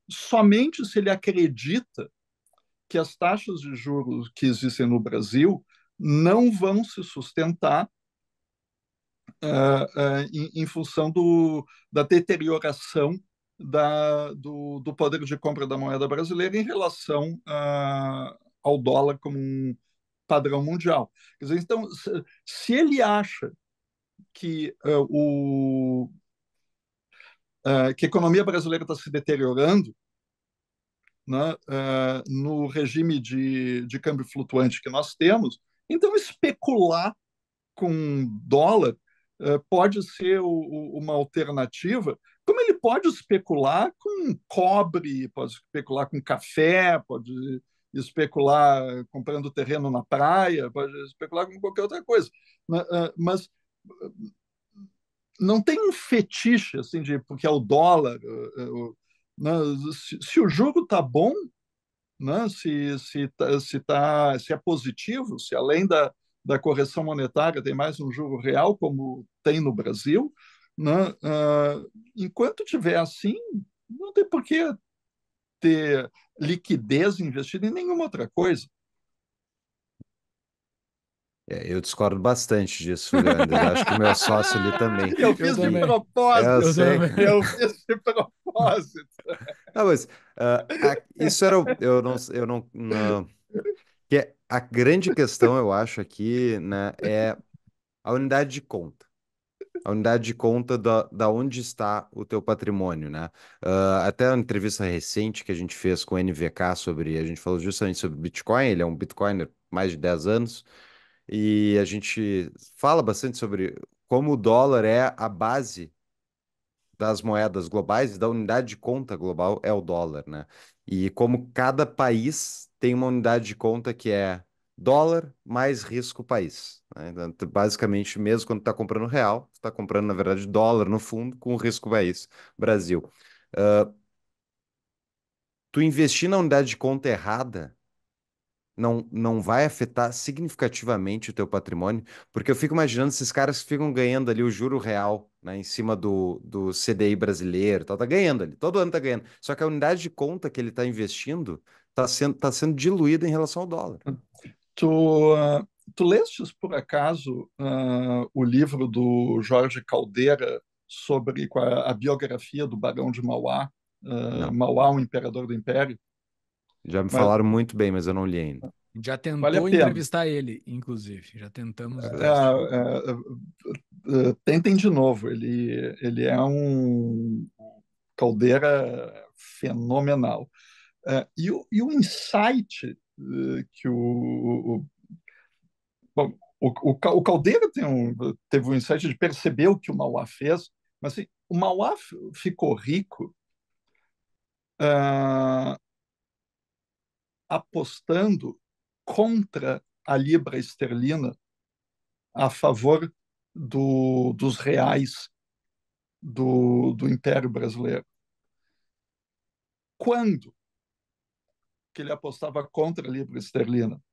Somente se ele acredita que as taxas de juros que existem no Brasil não vão se sustentar uh, uh, em, em, função do, da deterioração da, do, do, poder de compra da moeda brasileira em relação uh, ao dólar como um padrão mundial. Dizer, então, se, se, ele acha que o que a economia brasileira está se deteriorando, né, uh, no regime de, de câmbio flutuante que nós temos, então, especular com dólar eh, pode ser uma alternativa, como ele pode especular com cobre, pode especular com café, pode especular comprando terreno na praia, pode especular com qualquer outra coisa. Né, eh, mas não tem um fetiche assim de porque é o dólar. Eh, né, se o jogo está bom, né? se, se, tá, se, tá, se é positivo, se além da, da correção monetária tem mais um juro real, como tem no Brasil. Né? Uh, enquanto tiver assim, não tem por que ter liquidez investida em nenhuma outra coisa. É, eu discordo bastante disso, Leandro. Acho que o meu sócio ali também. (laughs) Eu fiz eu de também. propósito. Eu, eu, eu fiz de propósito propósito. Não, ah, mas uh, a, isso era. Eu não. Eu não, não que é, a grande questão, eu acho, aqui, né, é a unidade de conta. A unidade de conta da, da onde está o teu patrimônio, né? Uh, até uma entrevista recente que a gente fez com o NVK sobre, a gente falou justamente sobre Bitcoin, ele é um Bitcoiner mais de 10 anos, e a gente fala bastante sobre como o dólar é a base das moedas globais, da unidade de conta global, é o dólar, né? E como cada país tem uma unidade de conta que é dólar mais risco país. Né? Então, basicamente, mesmo quando está comprando real, está comprando, na verdade, dólar no fundo com risco país, Brasil. Uh, tu investir na unidade de conta errada não, não vai afetar significativamente o teu patrimônio, porque eu fico imaginando esses caras que ficam ganhando ali o juro real, né, em cima do, do CDI brasileiro, tal, tá ganhando ali, todo ano tá ganhando. Só que a unidade de conta que ele está investindo está sendo, tá sendo diluída em relação ao dólar. Hum. Tu, uh, tu lestes, por acaso, uh, o livro do Jorge Caldeira sobre a, é, a biografia do Barão de Mauá, uh, Mauá, o Imperador do Império? Já me mas... falaram muito bem, mas eu não li ainda. Já tentou vale entrevistar ele, inclusive. Já tentamos. É, ah, é, é, é, tentem de novo. Ele, ele é um caldeira fenomenal. É, e, o, e o insight eh, que o, o bom, o, o, o Caldeira um, teve um insight de perceber o que o Mauá fez, mas assim, o Mauá ficou rico uh, apostando contra a libra esterlina a favor do, dos reais do, do Império Brasileiro. Quando que ele apostava contra a libra esterlina?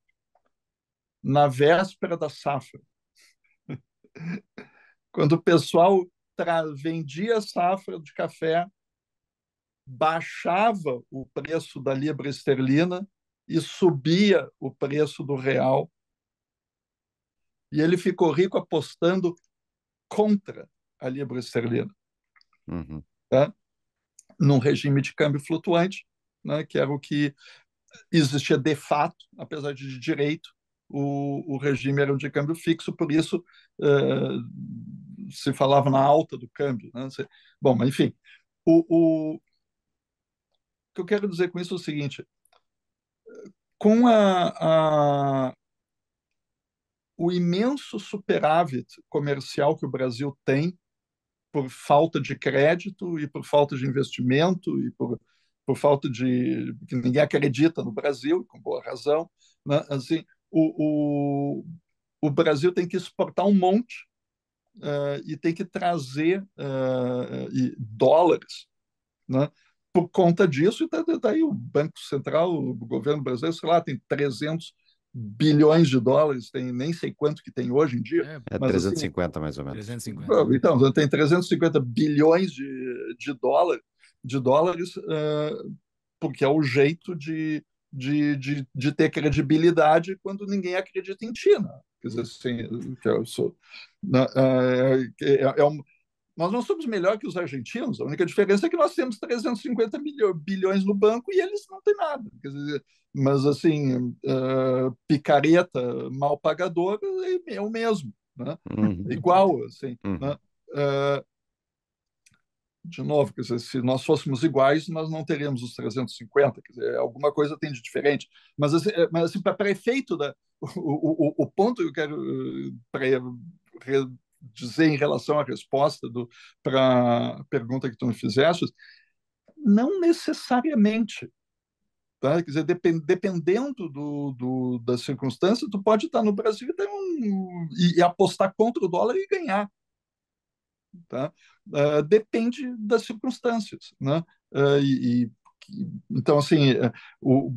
Na véspera da safra. (laughs) Quando o pessoal vendia safra de café, baixava o preço da libra esterlina e subia o preço do real. E ele ficou rico apostando contra a libra esterlina, uhum. tá? num regime de câmbio flutuante, né? que era o que existia de fato, apesar de direito, o, o regime era um de câmbio fixo, por isso eh, se falava na alta do câmbio. Né? Bom, mas enfim, o, o, o que eu quero dizer com isso é o seguinte: com a, a, o imenso superávit comercial que o Brasil tem por falta de crédito e por falta de investimento e por, por falta de que ninguém acredita no Brasil com boa razão né? assim o, o, o, Brasil tem que exportar um monte uh, e tem que trazer uh, e dólares né? por conta disso, e tá, daí tá o Banco Central, o governo brasileiro, sei lá, tem 300 bilhões de dólares, tem nem sei quanto que tem hoje em dia. É, mas, 350 assim, mais ou menos. 350. Então, tem 350 bilhões de, de, dólar, de dólares, uh, porque é o jeito de, de, de, de, ter credibilidade quando ninguém acredita em China. Né? Quer dizer, assim, que eu sou, uh, é, é, é, um, nós não somos melhor que os argentinos, a única diferença é que nós temos 350 bilhões no banco e eles não têm nada. Dizer, mas, assim, uh, picareta mal pagador é, é, o mesmo, né? uhum. igual. Assim, uhum. né? uh, de novo, quer dizer, se nós fôssemos iguais, nós não teríamos os 350, quer dizer, alguma coisa tem de diferente. Mas, assim, eh, mas assim, para prefeito, da, o, o, o ponto que eu quero dizer em relação à resposta para a pergunta que tu me fizeste, não necessariamente. Tá? Quer dizer, depend, dependendo do, do, das circunstâncias tu pode estar no Brasil e, um, e, e apostar contra o dólar e ganhar. Tá? Uh, depende das circunstâncias. Né? Uh, e, e, então, assim, uh, o,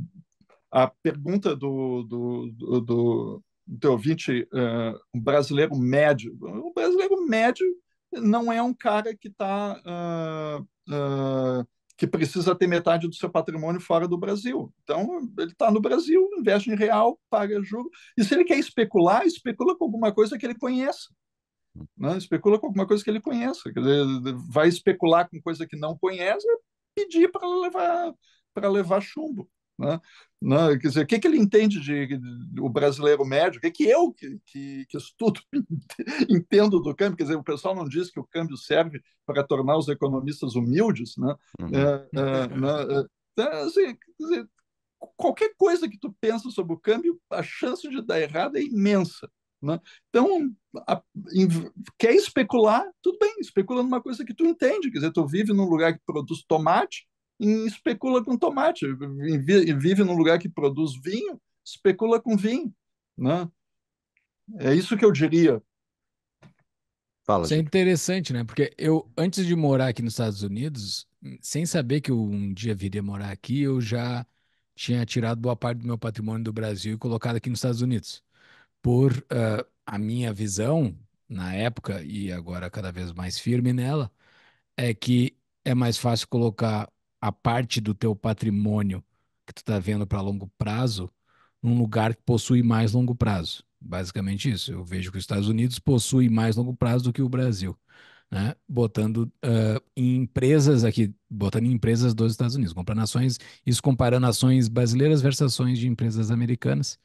a pergunta do, do, do do ouvinte, uh, um brasileiro médio. O brasileiro médio não é um cara que está uh, ah, uh, ah, que precisa ter metade do seu patrimônio fora do Brasil. Então, ele está no Brasil, investe em real, paga juro. E se ele quer especular, especula com alguma coisa que ele conheça. Né? Especula com alguma coisa que ele conheça. Quer dizer, vai especular com coisa que não conhece, é pedir para levar para levar chumbo. Né? Não, né? quer dizer, o que, que ele entende de, de, de o brasileiro médio? O que, que eu, que, que, que estudo, (laughs) entendo do câmbio? Quer dizer, o pessoal não diz que o câmbio serve para tornar os economistas humildes, né? Uhum. É, é, né? é, é, assim, dizer, qualquer coisa que tu pensa sobre o câmbio, a chance de dar errado é imensa. Né? Então, a, em, quer especular? Tudo bem, especula numa coisa que tu entende. Quer dizer, tu vive num lugar que produz tomate, especula com tomate, vive num lugar que produz vinho, especula com vinho, né? É isso que eu diria. Fala. Isso é interessante, né? Porque eu, antes de morar aqui nos Estados Unidos, sem saber que eu um dia viria morar aqui, eu já tinha tirado boa parte do meu patrimônio do Brasil e colocado aqui nos Estados Unidos. Por uh, a minha visão, na época, e agora cada vez mais firme nela, é que é mais fácil colocar a parte do teu patrimônio que tu está vendo para longo prazo num lugar que possui mais longo prazo. Basicamente isso. Eu vejo que os Estados Unidos possui mais longo prazo do que o Brasil, né? Botando uh, em empresas aqui, botando em empresas dos Estados Unidos, comprando ações, isso comparando ações brasileiras versus ações de empresas americanas,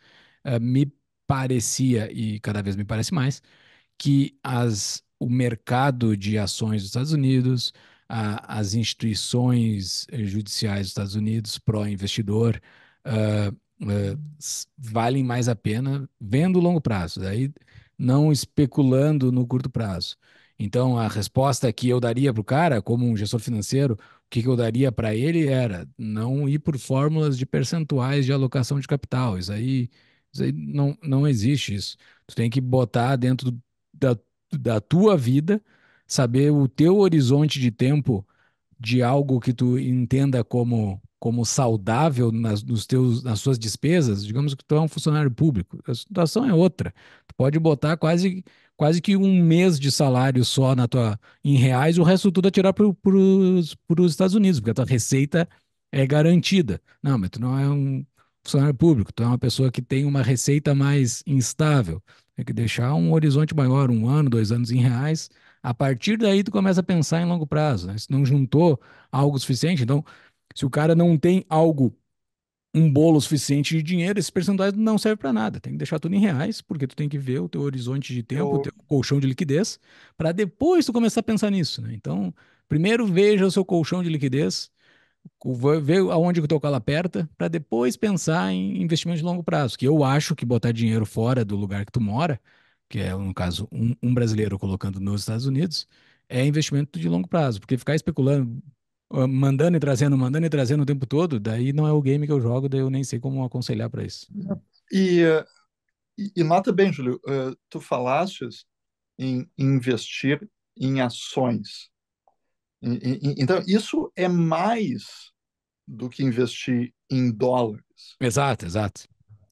uh, me parecia e cada vez me parece mais que as o mercado de ações dos Estados Unidos, a, as instituições eh, judiciais dos Estados Unidos pró-investidor uh, uh, valem mais a pena vendo o longo prazo, daí não especulando no curto prazo. Então, a resposta que eu daria para o cara, como um gestor financeiro, o que, que eu daria para ele era não ir por fórmulas de percentuais de alocação de capital. Isso aí, isso aí não, não existe isso. Tu tem que botar dentro da, da tua vida saber o teu horizonte de tempo de algo que tu entenda como como saudável nas, nos teus, nas suas despesas, digamos que tu é um funcionário público, a situação é outra. Tu pode botar quase, quase que um mês de salário só na tua, em reais, o resto tudo atirar é para os Estados Unidos, porque a tua receita é garantida. Não, mas tu não é um funcionário público, tu é uma pessoa que tem uma receita mais instável. Tem que deixar um horizonte maior, um ano, dois anos em reais, a partir daí, tu começa a pensar em longo prazo. Né? Se não juntou algo suficiente, então, se o cara não tem algo, um bolo suficiente de dinheiro, esse percentual não serve para nada. Tem que deixar tudo em reais, porque tu tem que ver o teu horizonte de tempo, o teu colchão de liquidez, para depois tu começar a pensar nisso. Né? Então, primeiro veja o seu colchão de liquidez, ver aonde o teu calo aperta, para depois pensar em investimento de longo prazo. Que eu acho que botar dinheiro fora do lugar que tu mora que é, no caso, um, um brasileiro colocando nos Estados Unidos, é investimento de longo prazo, porque ficar especulando, ah, mandando e trazendo, mandando e trazendo o tempo todo, daí não é o game que eu jogo, daí eu nem sei como aconselhar para isso. E, e nota bem, Júlio, ah, tu falaste em investir em ações. Então, isso é mais do que investir em dólares. Exato, exato.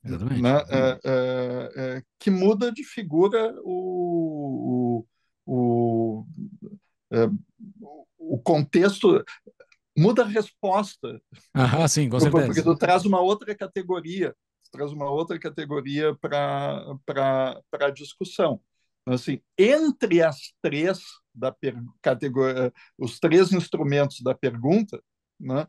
Exatamente. Né? É, é, é, que muda de figura o, o, o, é, o contexto muda a resposta. Ah, sim, com certeza. Porque tu traz uma outra categoria, traz uma outra categoria para a discussão. Então, assim, entre as três da per... categoria, os três instrumentos da pergunta, né,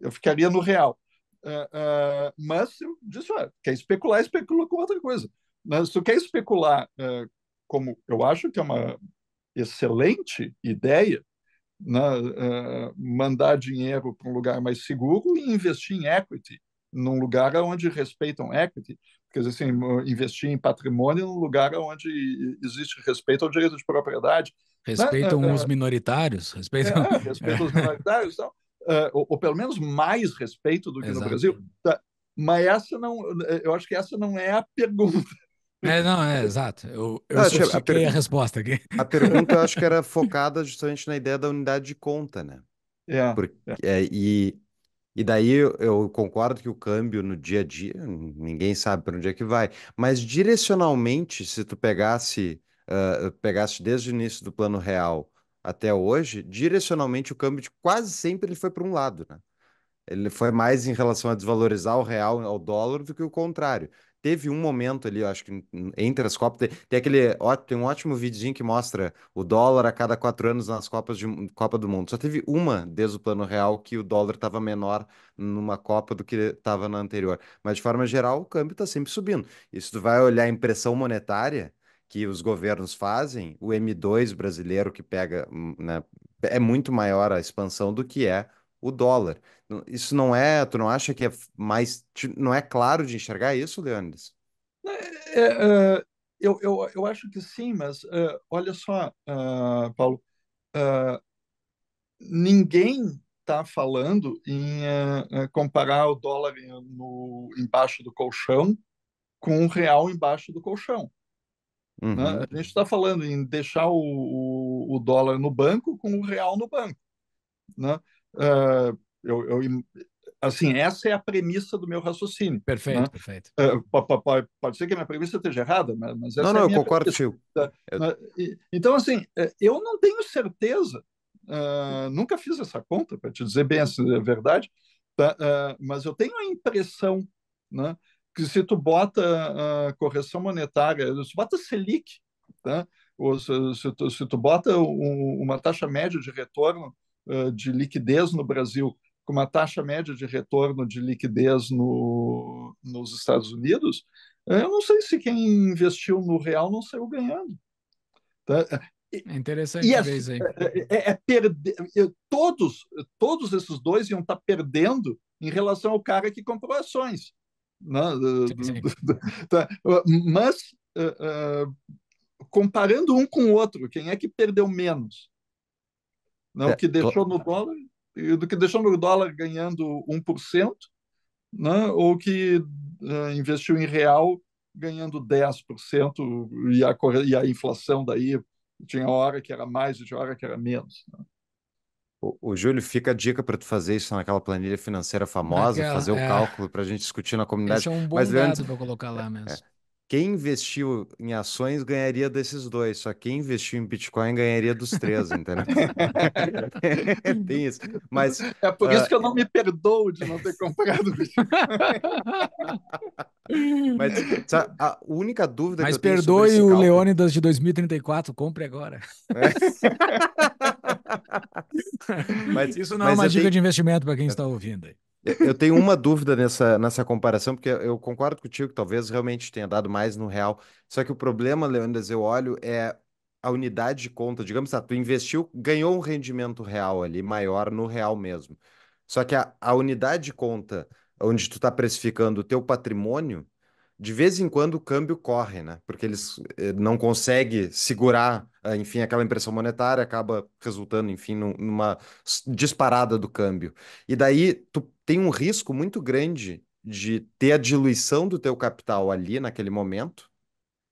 eu ficaria no real. Uh, mas eu disse, quer especular, especula com outra coisa. Mas, né, se tu quer especular, uh, como eu acho que é uma excelente ideia, né, mandar dinheiro para um lugar mais seguro e investir em equity, num lugar onde respeitam equity, quer dizer, assim, investir em patrimônio num lugar onde existe respeito ao direito de propriedade. Né, respeitam os minoritários. Respeitam, é, respeitam os minoritários. Então, uh, ou, ou, pelo menos mais respeito do que Exato. no Brasil. Tá? Mas essa não, eu acho que essa não é a pergunta. É, não, é exato. Eu, eu ah, a, per... a resposta aqui. A pergunta eu acho que era (laughs) focada justamente na ideia da unidade de conta, né? É, Porque, é. é. e, e daí eu, eu, concordo que o câmbio no dia a dia, ninguém sabe para onde é que vai. Mas direcionalmente, se tu pegasse, uh, pegasse desde o início do plano real até hoje, direcionalmente o câmbio de quase sempre ele foi para um lado, né? Ele foi mais em relação a desvalorizar o real ao dólar do que o contrário. Teve um momento ali, eu acho que entre as Copas, tem, tem aquele tem um ótimo videozinho que mostra o dólar a cada quatro anos nas Copas de Copa do Mundo. Só teve uma desde o plano real que o dólar estava menor numa Copa do que estava na anterior. Mas de forma geral, o câmbio está sempre subindo. E se tu vai olhar a impressão monetária, que os governos fazem, o M2 brasileiro que pega, hum, né, é muito maior a expansão do que é o dólar. Isso não é, tu não acha que é mais, não é claro de enxergar isso, Leandro? É, é, é, eu, eu, eu acho que sim, mas olha só, uh, Paulo, uh, ninguém está falando em uh, comparar o dólar no, embaixo do colchão com o real embaixo do colchão. Né? Uhum. Né? A gente está falando em deixar o, o, o, dólar no banco com o real no banco. Né? Uh, eu, eu, assim, essa é a premissa do meu raciocínio. Perfeito, né? perfeito. Uh, é, pode, pode ser que a minha premissa esteja errada, mas, essa não, é não, eu concordo, tio. Tá? Né? Então, assim, é, eu não tenho certeza, uh, nunca fiz essa conta, para te dizer bem a verdade, tá? mas eu tenho a impressão né, que se tu bota a correção monetária, se bota Selic, tá? Ou se, se, tu, se tu bota um, uma taxa média de retorno uh, de liquidez no Brasil com uma taxa média de retorno de liquidez no, nos Estados Unidos, eh, eu não sei se quem investiu no real não saiu ganhando. Tá? É interessante e é vez É, é, é perder, todos, todos esses dois iam estar tá perdendo em relação ao cara que comprou ações. Mas comparando um com o outro, quem é que perdeu menos? Né, o é, que deixou no dólar, do que deixou no dólar ganhando 1%, né? ou que uh, investiu em real ganhando 10% e a, e a inflação daí tinha hora que era mais e tinha hora que era menos. Né? O, o Júlio, fica a dica para tu fazer isso naquela planilha financeira famosa, naquela, fazer o é. cálculo para a gente discutir na comunidade. Esse é um bom Mas, dado para colocar lá mesmo. É, quem investiu em ações ganharia desses dois, só quem investiu em Bitcoin ganharia dos três, entendeu? (laughs) Tem isso. Mas, é por isso ah, que eu não me perdoo de não ter comprado Bitcoin. (laughs) Mas sabe, a única dúvida Mas que eu perdoe tenho sobre o Leônidas de 2034, compre agora. É. (laughs) mas, isso não é mas é uma dica tenho... de investimento para quem é. está ouvindo aí. Eu tenho uma dúvida nessa, nessa comparação, porque eu concordo contigo que talvez realmente tenha dado mais no real. Só que o problema, Leandras, eu olho é a unidade de conta. Digamos assim, tu investiu, ganhou um rendimento real ali, maior no real mesmo. Só que a, a unidade de conta onde tu está precificando o teu patrimônio, de vez em quando o câmbio corre, né? Porque eles eh, não conseguem segurar, eh, enfim, aquela impressão monetária acaba resultando, enfim, numa disparada do câmbio. E daí tu tem um risco muito grande de ter a diluição do teu capital ali naquele momento,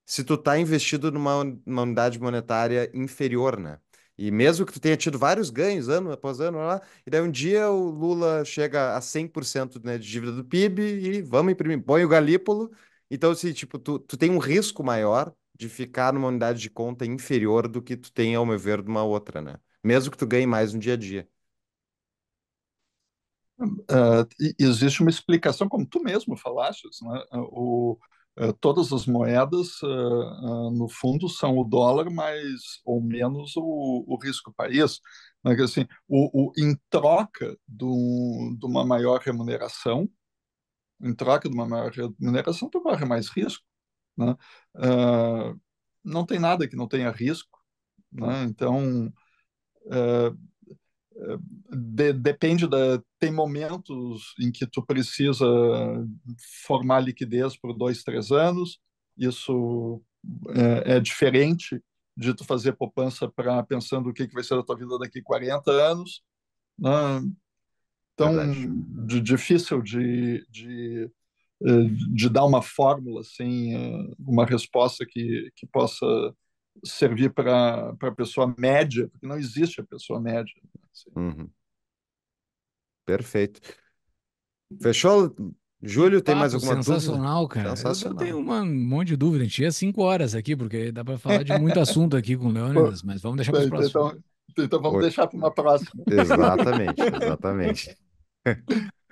se tu tá investido numa, numa unidade monetária inferior, né? E mesmo que tu tenha tido vários ganhos ano após ano, lá, e daí um dia o Lula chega a 100% né, de dívida do PIB e vamos imprimir, põe o Galípolo. Então, se assim, tipo, tu, tu tem um risco maior de ficar numa unidade de conta inferior do que tu tem, ao meu ver, de uma outra, né? Mesmo que tu ganhe mais no dia a dia uh, existe uma explicação, como tu mesmo falaste, né? Ah, o, uh, todas as moedas, uh, no fundo, são o dólar mais ou menos o, o risco país. Né? Assim, o, o, em troca do, de uma maior remuneração, em troca de uma maior remuneração, tu corre mais risco. Né? não tem nada que não tenha risco. Né? Então, de, depende da tem momentos em que tu precisa formar liquidez por dois três anos isso é, é diferente de tu fazer poupança para pensando o que que vai ser da tua vida daqui 40 anos né? então de, difícil de, de eh, de dar uma fórmula assim eh, uma resposta que que possa servir para a pessoa média, porque não existe a pessoa média. Né, assim. Uhum. Perfeito. Fechou? Júlio, tem mais alguma sensacional, dúvida? Cara. Sensacional, cara. Eu tenho um monte de dúvida. A gente tinha cinco horas aqui, porque dá para falar de muito assunto aqui com o Leônidas, mas vamos deixar para o então, próximo. Então, então vamos Oi. deixar para uma próxima. Exatamente, exatamente. (laughs)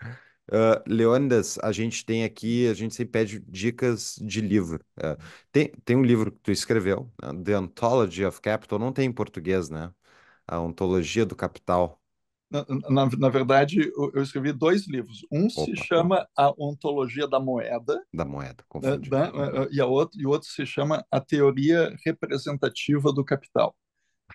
Leandas, a gente tem aqui, a gente sempre pede dicas de livro. Uh, tem, tem um livro que tu escreveu, né, The Ontology of Capital, não tem em português, né? A Ontologia do Capital. Na, na, na verdade, eu, eu, escrevi dois livros. Um Opa, se chama A Ontologia da Moeda. Da Moeda, confundi. Da, né, né, e, a outro, e o outro se chama A Teoria Representativa do Capital.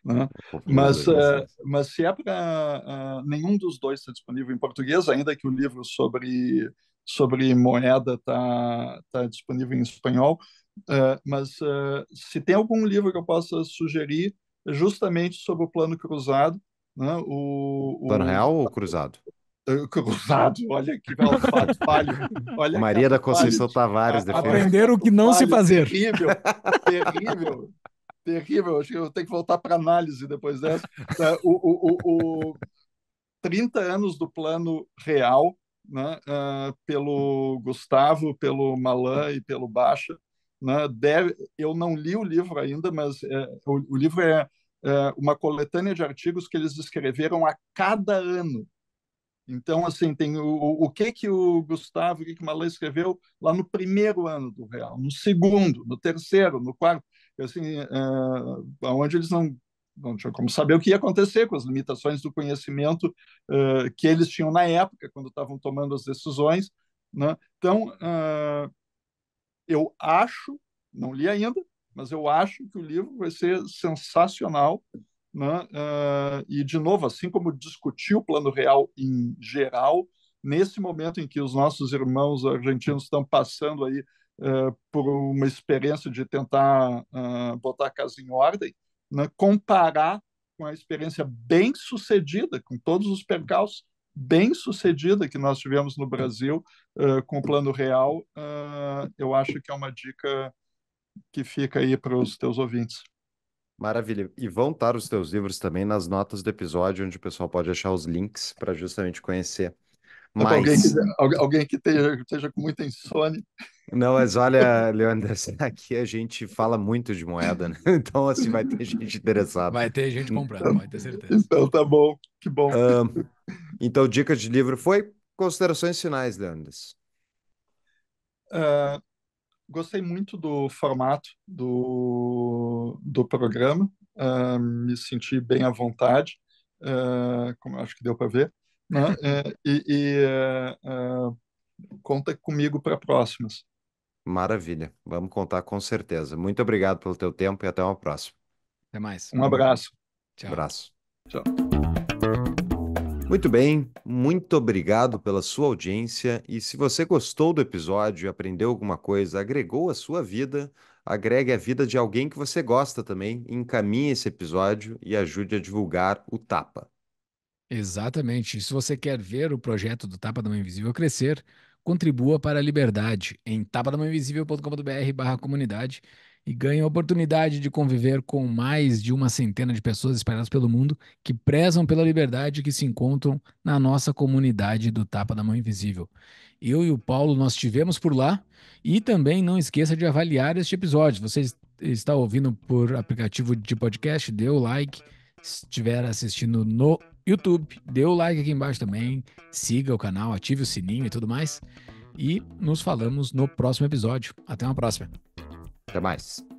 Né? É mas, eh, mas se é para uh, eh, nenhum dos dois está disponível em português, ainda que o livro sobre sobre moeda está tá disponível em espanhol, uh, mas uh, se tem algum livro que eu possa sugerir é justamente sobre o plano cruzado, né? o, o plano real ou cruzado? (laughs) cruzado, olha que falho. Olha Maria que da Conceição Tavares. Defende. aprender o que não se fazer. Terrível, terrível terrível, acho que eu tenho que voltar para análise depois dessa. É, o, o, o, o 30 anos do plano real, né, uh, pelo Gustavo, pelo Malan e pelo Baixa. Né, deve, eu não li o livro ainda, mas é, o, o, livro é, é, uma coletânea de artigos que eles escreveram a cada ano. Então, assim, tem o, o que que o Gustavo, o que que o Malan escreveu lá no primeiro ano do Real, no segundo, no terceiro, no quarto assim, é, é onde eles não, não tinham como saber o que ia acontecer com as limitações do conhecimento é, que eles tinham na época, quando estavam tomando as decisões. Né? Então, é, eu acho, não li ainda, mas eu acho que o livro vai ser sensacional. Né? Uh, e, de novo, assim como discutir o Plano Real em geral, nesse momento em que os nossos irmãos argentinos estão passando aí por uma experiência de tentar botar a casa em ordem, né, comparar com a experiência bem sucedida, com todos os percalços bem sucedida que nós tivemos no Brasil uh, com o Plano Real, uh, eu acho que é uma dica que fica aí para os teus ouvintes. Maravilha. E vão estar os teus livros também nas notas do episódio, onde o pessoal pode achar os links para justamente conhecer mas... Alguém que, alguém que esteja, esteja com muita insônia. Não, mas olha, (laughs) Leandro, (laughs) aqui a gente fala muito de moeda, né? (laughs) Então, assim, vai ter gente interessada. Vai ter gente comprando, então, vai ter certeza. Então, tá bom, que bom. Ah, então, dica de livro foi considerações finais, Leandro. Uh, gostei muito do formato do, do programa, uh, me senti bem à vontade, uh, como eu acho que deu para ver. Né? É, e, e é, é, conta comigo para próximas. Maravilha, vamos contar com certeza. Muito obrigado pelo teu tempo e até uma próxima. Até mais. Um abraço. Tchau. Abraço. Tchau. Muito bem, muito obrigado pela sua audiência. E se você gostou do episódio, aprendeu alguma coisa, agregou a sua vida, agregue a vida de alguém que você gosta também, encaminhe esse episódio e ajude a divulgar o Tapa. Exatamente. se você quer ver o projeto do Tapa da Mãe Invisível crescer, contribua para a liberdade em tapadamãoinvisível.com.br barra comunidade e ganhe a oportunidade de conviver com mais de uma centena de pessoas espalhadas pelo mundo que prezam pela liberdade que se encontram na nossa comunidade do Tapa da Mão Invisível. Eu e o Paulo nós estivemos por lá e também não esqueça de avaliar este episódio. Você está ouvindo por aplicativo de podcast, dê o like. Se estiver assistindo no YouTube, dê o like aqui embaixo também, siga o canal, ative o sininho e tudo mais. E nos falamos no próximo episódio. Até uma próxima. Até mais.